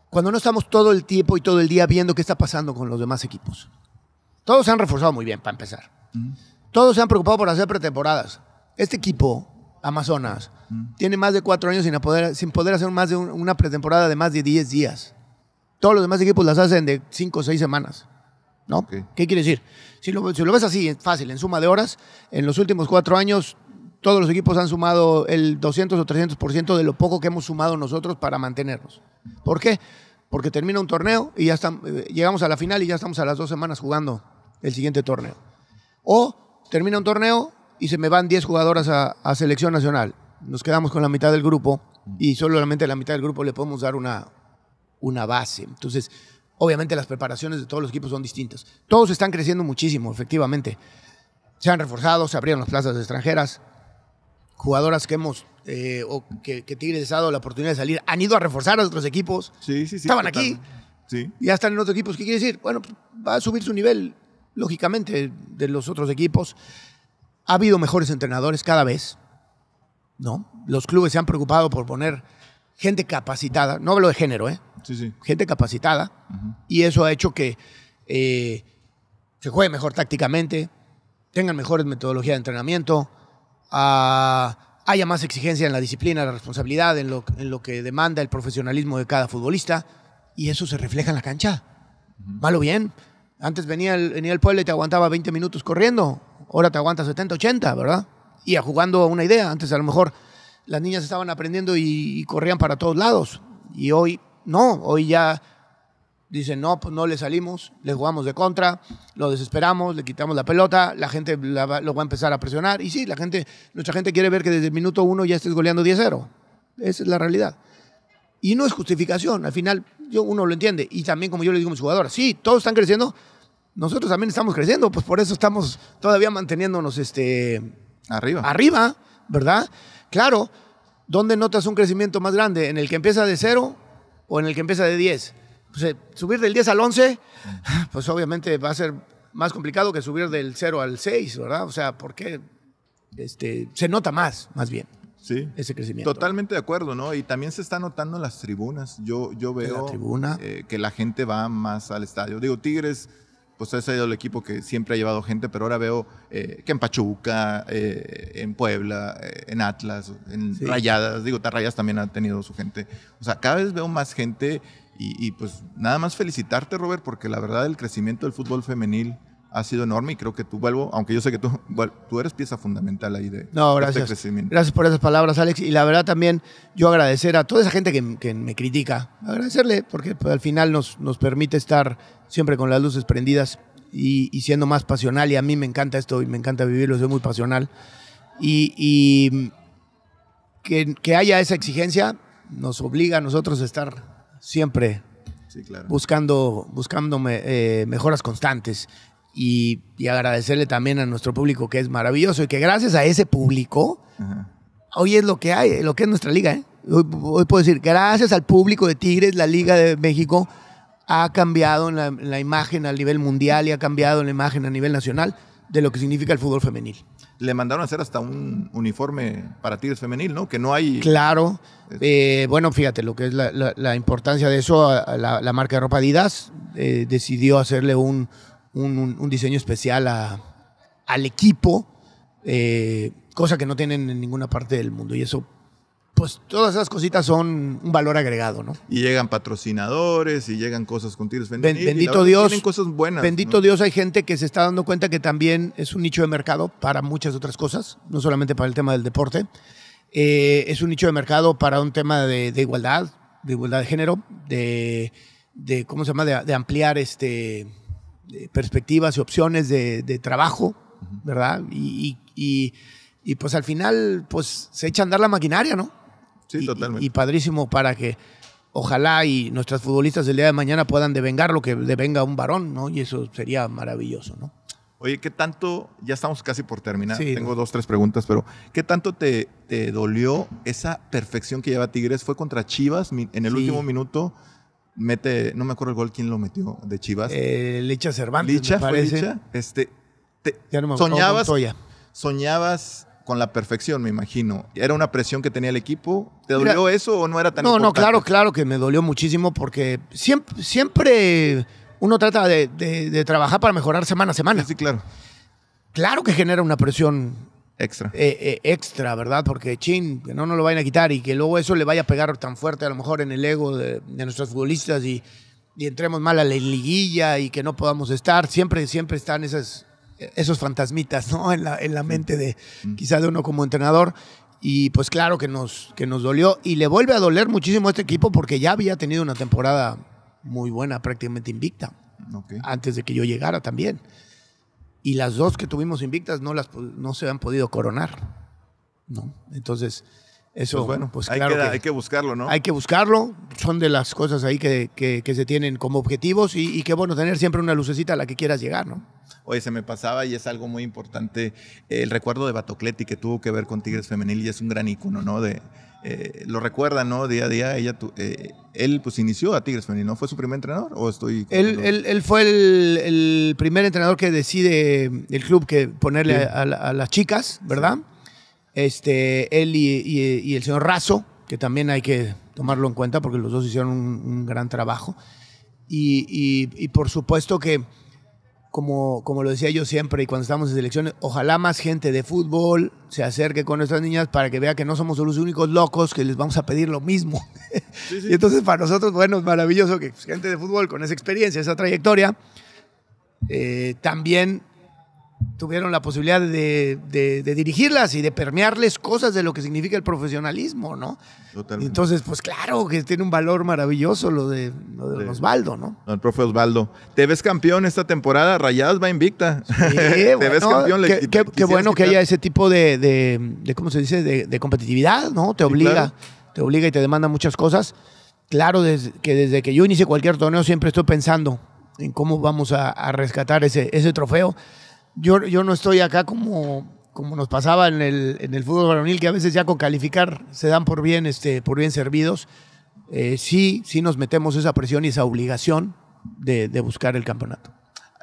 S2: Cuando no estamos todo el tiempo y todo el día viendo qué está pasando con los demás equipos. Todos se han reforzado muy bien, para empezar todos se han preocupado por hacer pretemporadas. Este equipo, Amazonas, mm. tiene más de cuatro años sin poder, sin poder hacer más de una pretemporada de más de 10 días. Todos los demás equipos las hacen de cinco o seis semanas. ¿No? ¿Qué quiere decir? Si lo, ves así, fácil, en suma de horas, en los últimos cuatro años todos los equipos han sumado el 200 o 300% de lo poco que hemos sumado nosotros para mantenernos. ¿Por qué? Porque termina un torneo y ya eh, llegamos a la final y ya estamos a las dos semanas jugando el siguiente torneo. O termina un torneo y se me van 10 jugadoras a, selección nacional. Nos quedamos con la mitad del grupo y solamente a la mitad del grupo le podemos dar una, base. Entonces, obviamente las preparaciones de todos los equipos son distintas. Todos están creciendo muchísimo, efectivamente. Se han reforzado, se abrieron las plazas extranjeras. Jugadoras que hemos, eh, o que, que Tigres ha la oportunidad de salir, han ido a reforzar a otros equipos. Sí, sí, sí. Estaban aquí. Sí. Ya están en otros equipos. ¿Qué quiere decir? Bueno, pues, va a subir su nivel lógicamente, de los otros equipos. Ha habido mejores entrenadores cada vez, ¿no? Los clubes se han preocupado por poner gente capacitada, no hablo de género, ¿eh? Gente capacitada, y eso ha hecho que eh, se juegue mejor tácticamente, tengan mejores metodologías de entrenamiento, ah, haya más exigencia en la disciplina, la responsabilidad, en lo, que demanda el profesionalismo de cada futbolista, y eso se refleja en la cancha. Malo bien, antes venía el, el pueblo y te aguantaba 20 minutos corriendo, ahora te aguanta 70, 80, ¿verdad? Y jugando una idea. Antes a lo mejor las niñas estaban aprendiendo y, corrían para todos lados. Y hoy no, hoy ya dicen, no, pues no le salimos, le jugamos de contra, lo desesperamos, le quitamos la pelota, la gente lo va a empezar a presionar. Y sí, la gente, nuestra gente quiere ver que desde el minuto uno ya estés goleando 10-0. Esa es la realidad. Y no es justificación, al final yo, uno lo entiende. Y también, como yo le digo a mis jugadores, sí, todos están creciendo, nosotros también estamos creciendo, pues por eso estamos todavía manteniéndonos este, arriba. Arriba, ¿verdad? Claro, ¿dónde notas un crecimiento más grande? ¿En el que empieza de cero o en el que empieza de 10? Pues, eh, subir del 10 al 11, [LAUGHS] pues obviamente va a ser más complicado que subir del 0 al 6, ¿verdad? O sea, porque este, se nota más, más bien ese
S1: crecimiento. Totalmente de acuerdo, ¿no? Y también se está notando en las tribunas. Yo, yo veo eh, que la gente va más al estadio. Digo, Tigres, pues ha sido el equipo que siempre ha llevado gente, pero ahora veo eh, que en Pachuca, eh, en Puebla, en Atlas, en Rayadas, digo, Tarrayas también ha tenido su gente. O sea, cada vez veo más gente y, y pues nada más felicitarte, Robert, porque la verdad el crecimiento del fútbol femenil ha sido enorme y creo que tú, vuelvo, aunque yo sé que tú, [LAUGHS] tú eres pieza fundamental ahí de, no, este gracias. crecimiento.
S2: Gracias por esas palabras, Alex. Y la verdad también yo agradecer a toda esa gente que, me critica, agradecerle porque pues, al final nos, nos permite estar siempre con las luces prendidas y, siendo más pasional. Y a mí me encanta esto y me encanta vivirlo, soy muy pasional. Y, que, que, haya esa exigencia nos obliga a nosotros a estar siempre sí, buscando, eh, mejoras constantes y, agradecerle también a nuestro público que es maravilloso y que gracias a ese público, hoy es lo que hay, lo que es nuestra liga. ¿eh? Hoy, puedo decir, gracias al público de Tigres, la Liga de México ha cambiado la, la imagen a nivel mundial y ha cambiado la imagen a nivel nacional de lo que significa el fútbol femenil.
S1: Le mandaron a hacer hasta un uniforme para Tigres femenil, ¿no? Que no
S2: hay... Claro. Eh, bueno, fíjate, lo que es la, importancia de eso, la, marca de ropa Adidas eh, decidió hacerle un, un, diseño especial al equipo, eh, cosa que no tienen en ninguna parte del mundo. Y eso, pues todas esas cositas son un valor agregado, ¿no? Y
S1: llegan patrocinadores y llegan cosas con bendito Dios. Tienen cosas buenas. Bendito
S2: Dios, hay gente que se está dando cuenta que también es un nicho de mercado para muchas otras cosas, no solamente para el tema del deporte. Eh, es un nicho de mercado para un tema de, igualdad, de igualdad de género, de, ¿cómo se llama? De, de ampliar este, perspectivas y opciones de, trabajo, ¿verdad? Y, pues al final, pues se echa a andar la maquinaria, ¿no? Sí, totalmente. Y, padrísimo para que ojalá y nuestras futbolistas del día de mañana puedan devengar lo que devenga un varón, ¿no? Y eso sería maravilloso, ¿no?
S1: Oye, ¿qué tanto, ya estamos casi por terminar, tengo dos, tres preguntas, pero ¿qué tanto te, dolió esa perfección que lleva Tigres? Fue contra Chivas en el último minuto, mete, no me acuerdo el gol quién lo metió de Chivas. Eh,
S2: Licha Cervantes. Licha, me parece.
S1: Este, soñabas, soñabas con la perfección, me imagino. Era una presión que tenía el
S2: equipo. ¿Te dolió
S1: eso o no era tan No, importante? no, claro,
S2: claro que me dolió muchísimo porque siempre, uno trata de, trabajar para mejorar semana a semana. sí, claro. Claro que genera una presión Extra. Eh, eh, extra, ¿verdad? Porque chin, que no nos lo vayan a quitar y que luego eso le vaya a pegar tan fuerte a lo mejor en el ego de, nuestros futbolistas y, entremos mal a la liguilla y que no podamos estar. Siempre, siempre están esas, esos fantasmitas, ¿no? En la, en la mente de mm. quizá de uno como entrenador. Y pues claro que nos, que nos dolió y le vuelve a doler muchísimo a este equipo porque ya había tenido una temporada muy buena, prácticamente invicta, antes de que yo llegara también y las dos que tuvimos invictas no, las, no se han podido coronar. ¿no? Entonces, eso, es pues bueno, pues claro hay que, hay que buscarlo, ¿no? Hay que buscarlo, son de las cosas ahí que, se tienen como objetivos y, que qué bueno tener siempre una lucecita a la que quieras llegar, ¿no?
S1: Oye, se me pasaba y es algo muy importante, el recuerdo de Batocleti que tuvo que ver con Tigres Femenil y es un gran icono, ¿no? De, eh, lo recuerda, ¿no? Día a día, ella eh, él pues inició a Tigres Femenil, ¿no? ¿Fue su primer entrenador o estoy...?
S2: Él, fue el, primer entrenador que decide el club que ponerle a, las chicas, ¿verdad? Este, él y, el señor Razo, que también hay que tomarlo en cuenta porque los dos hicieron un, gran trabajo. y, por supuesto que como, como lo decía yo siempre y cuando estamos en selecciones, ojalá más gente de fútbol se acerque con nuestras niñas para que vea que no somos los únicos locos que les vamos a pedir lo mismo. [LAUGHS] y entonces para nosotros, bueno, es maravilloso que gente de fútbol con esa experiencia, esa trayectoria, eh, también tuvieron la posibilidad de, dirigirlas y de permearles cosas de lo que significa el profesionalismo, ¿no? Entonces, pues claro que tiene un valor maravilloso lo de, Osvaldo, ¿no?
S1: El profe Osvaldo. ¿Te ves campeón esta temporada? Rayadas va invicta. Sí, [LAUGHS] ¿Te ves campeón?
S2: Qué, bueno que haya ese tipo de, ¿cómo se dice? De, competitividad, ¿no? Te obliga, te obliga y te demanda muchas cosas. Claro que desde que yo inicie cualquier torneo siempre estoy pensando en cómo vamos a, rescatar ese trofeo yo, no estoy acá como, como nos pasaba en el, en el fútbol varonil, que a veces ya con calificar se dan por bien, este, por bien servidos. Eh, sí, sí nos metemos esa presión y esa obligación de, buscar el campeonato.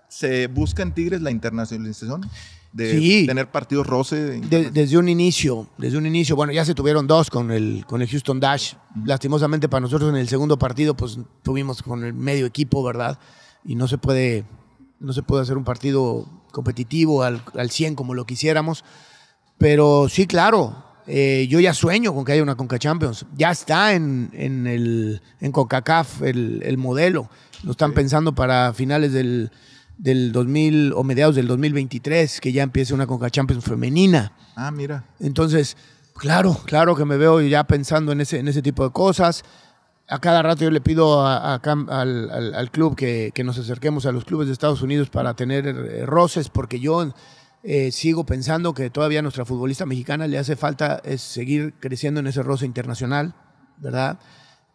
S1: ¿Se busca en Tigres la internacionalización? de tener partidos roce.
S2: desde un inicio, desde un inicio. Bueno, ya se tuvieron dos con el, con el Houston Dash. Lastimosamente para nosotros en el segundo partido, pues tuvimos con el medio equipo, ¿verdad? Y no se puede, no se puede hacer un partido competitivo al, al 100 como lo quisiéramos. Pero sí, claro, eh, yo ya sueño con que haya una Conca Champions. Ya está en, en, el, en CONCACAF el, el modelo. Lo están pensando para finales del, 2000 o mediados del 2023, que ya empiece una Conca Champions femenina. Ah, mira. Entonces, claro, claro que me veo ya pensando en ese, en ese tipo de cosas a cada rato yo le pido al, club que, nos acerquemos a los clubes de Estados Unidos para tener eh, roces, porque yo eh, sigo pensando que todavía a nuestra futbolista mexicana le hace falta seguir creciendo en ese roce internacional, ¿verdad?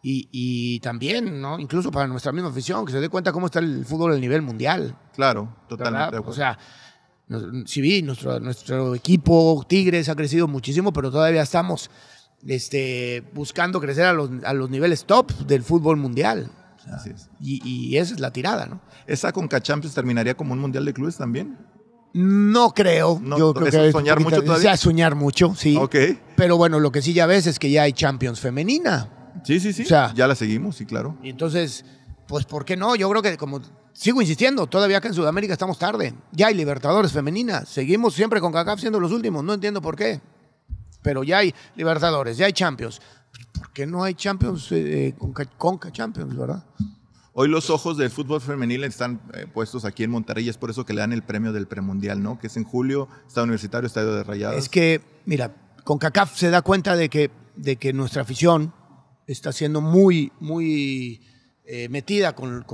S2: Y, también, ¿no? Incluso para nuestra misma afición, que se dé cuenta cómo está el fútbol a nivel mundial. Claro, totalmente. O sea, si sí, vi, nuestro, nuestro equipo Tigres ha crecido muchísimo, pero todavía estamos este, buscando crecer a los, a los niveles top del fútbol mundial. Así es. Y, esa es la tirada, ¿no? ¿Esa Conca Champions terminaría como un mundial de clubes también? No creo. No, Yo creo que es soñar mucho todavía. sí. Pero bueno, lo que sí ya ves es que ya hay Champions femenina. Sí, sí, sí. O sea, ya la seguimos, sí, claro. Y entonces, pues, ¿por qué no? Yo creo que como sigo insistiendo, todavía acá en Sudamérica estamos tarde. Ya hay Libertadores femeninas. Seguimos siempre con CACAF siendo los últimos. No entiendo por qué pero ya hay Libertadores, ya hay Champions. ¿Por qué no hay Champions eh, eh, con conca, Champions, verdad? Hoy los
S1: ojos del fútbol femenil están eh, puestos aquí en Monterrey, es por eso que le dan el premio del premundial, ¿no? Que es en julio, Está Universitario, Estadio de Rayados. Es
S2: que, mira, CONCACAF se da cuenta de que, de que nuestra afición está siendo muy, muy metida con,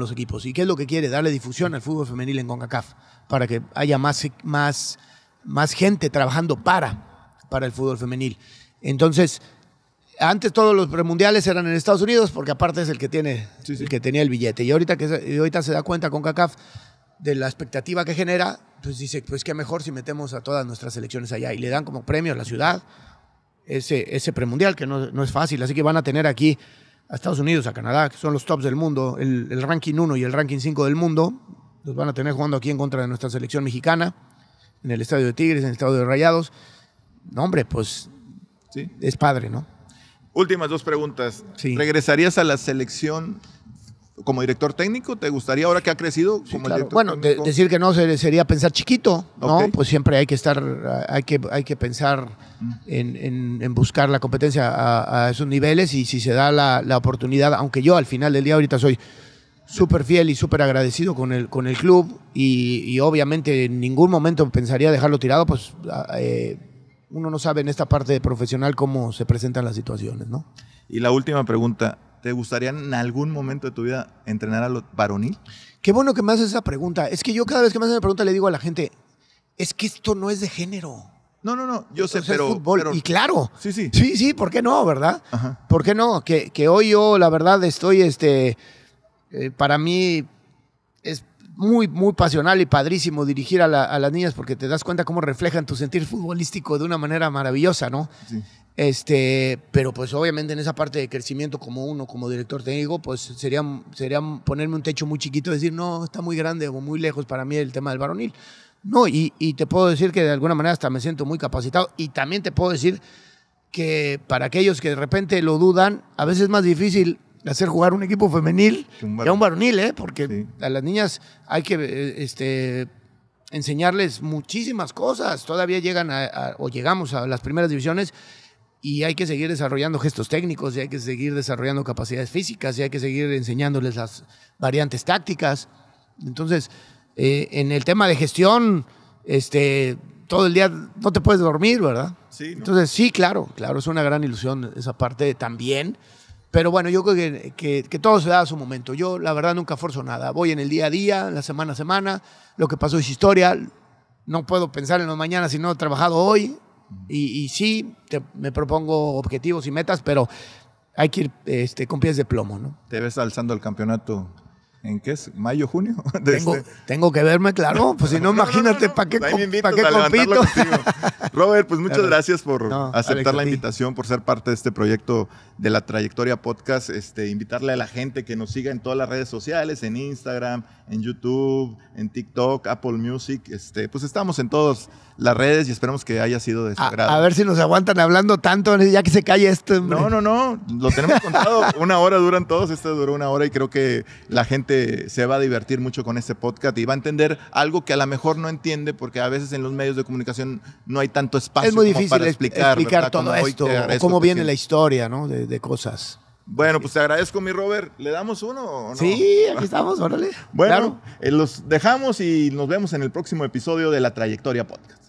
S2: los equipos. ¿Y qué es lo que quiere? Darle difusión al fútbol femenil en CONCACAF para que haya más, más, más gente trabajando para para el fútbol femenil. Entonces, antes todos los premundiales eran en Estados Unidos porque aparte es el que tiene el que tenía el billete y ahorita que ahorita se da cuenta con CACAF de la expectativa que genera, pues dice, pues qué mejor si metemos a todas nuestras selecciones allá y le dan como premio a la ciudad ese, ese premundial que no, no es fácil, así que van a tener aquí a Estados Unidos, a Canadá, que son los tops del mundo, el, el ranking 1 y el ranking 5 del mundo, los van a tener jugando aquí en contra de nuestra selección mexicana, en el estadio de Tigres, en el estadio de Rayados. No, hombre, pues ¿Sí? es padre, ¿no?
S1: Últimas dos preguntas.
S2: ¿Regresarías a la selección como
S1: director técnico? ¿Te gustaría ahora que ha crecido como Bueno, decir
S2: que no sería pensar chiquito, ¿no? Pues siempre hay que estar, hay que, hay que pensar en, buscar la competencia a, esos niveles y si se da la, oportunidad, aunque yo al final del día ahorita soy súper fiel y súper agradecido con el, con el club y, obviamente en ningún momento pensaría dejarlo tirado, pues... Eh, uno no sabe en esta parte profesional cómo se presentan las situaciones, ¿no?
S1: Y la última pregunta, ¿te gustaría en algún momento de tu vida entrenar
S2: a los varonil? Qué bueno que me haces esa pregunta. Es que yo cada vez que me hacen la pregunta le digo a la gente, es que esto no es de género. No, no, no, yo sé, pero, fútbol. Y claro. Sí, sí. Sí, sí, ¿por qué no, verdad? Ajá. ¿Por qué no? Que, hoy yo, la verdad, estoy, este, eh, para mí es muy, muy pasional y padrísimo dirigir a, las niñas porque te das cuenta cómo reflejan tu sentir futbolístico de una manera maravillosa, ¿no? Este, pero pues obviamente en esa parte de crecimiento como uno, como director técnico, pues sería, ponerme un techo muy chiquito, decir, no, está muy grande o muy lejos para mí el tema del varonil. No, y, y te puedo decir que de alguna manera hasta me siento muy capacitado y también te puedo decir que para aquellos que de repente lo dudan, a veces es más difícil hacer jugar un equipo femenil ya un, varonil, ¿eh? porque a las niñas hay que eh, este, enseñarles muchísimas cosas. Todavía llegan o llegamos a las primeras divisiones y hay que seguir desarrollando gestos técnicos, y hay que seguir desarrollando capacidades físicas, y hay que seguir enseñándoles las variantes tácticas. Entonces, eh, en el tema de gestión, este, todo el día no te puedes dormir, ¿verdad? Sí. Entonces, sí, claro, claro, es una gran ilusión esa parte también. Pero bueno, yo creo que, que, todo se da a su momento. Yo, la verdad, nunca forzo nada. Voy en el día a día, la semana a semana. Lo que pasó es historia. No puedo pensar en los mañana si no he trabajado hoy. Y, sí, me propongo objetivos y metas, pero hay que ir este, con pies de plomo. ¿no?
S1: Te ves alzando el campeonato ¿En qué es? ¿Mayo, junio? [LAUGHS] Este.
S2: Tengo, que verme, claro. Pues si no, [LAUGHS] imagínate, ¿para qué, qué compito?
S1: [LAUGHS] Robert, pues muchas gracias por aceptar la invitación, por ser parte de este proyecto de la trayectoria podcast. Este, invitarle a la gente que nos siga en todas las redes sociales, en Instagram, en YouTube, en TikTok, Apple Music. Este, pues estamos en todas las redes y esperamos que haya sido de su agrado.
S2: A, ver si nos aguantan hablando tanto, ya que se calle esto. No, no, no.
S1: Lo tenemos contado. una hora duran todos. Este duró una hora y creo que la gente se va a divertir mucho con este podcast y va a entender algo que a lo mejor no entiende porque a veces en los medios de comunicación no hay tanto espacio es muy difícil para explicar, todo esto, cómo viene la
S2: historia de, cosas. Bueno,
S1: pues te agradezco, mi Robert. ¿Le damos uno o no? Sí, aquí estamos, órale. [LAUGHS] Bueno, eh, los dejamos y nos vemos en el próximo episodio de La Trayectoria Podcast.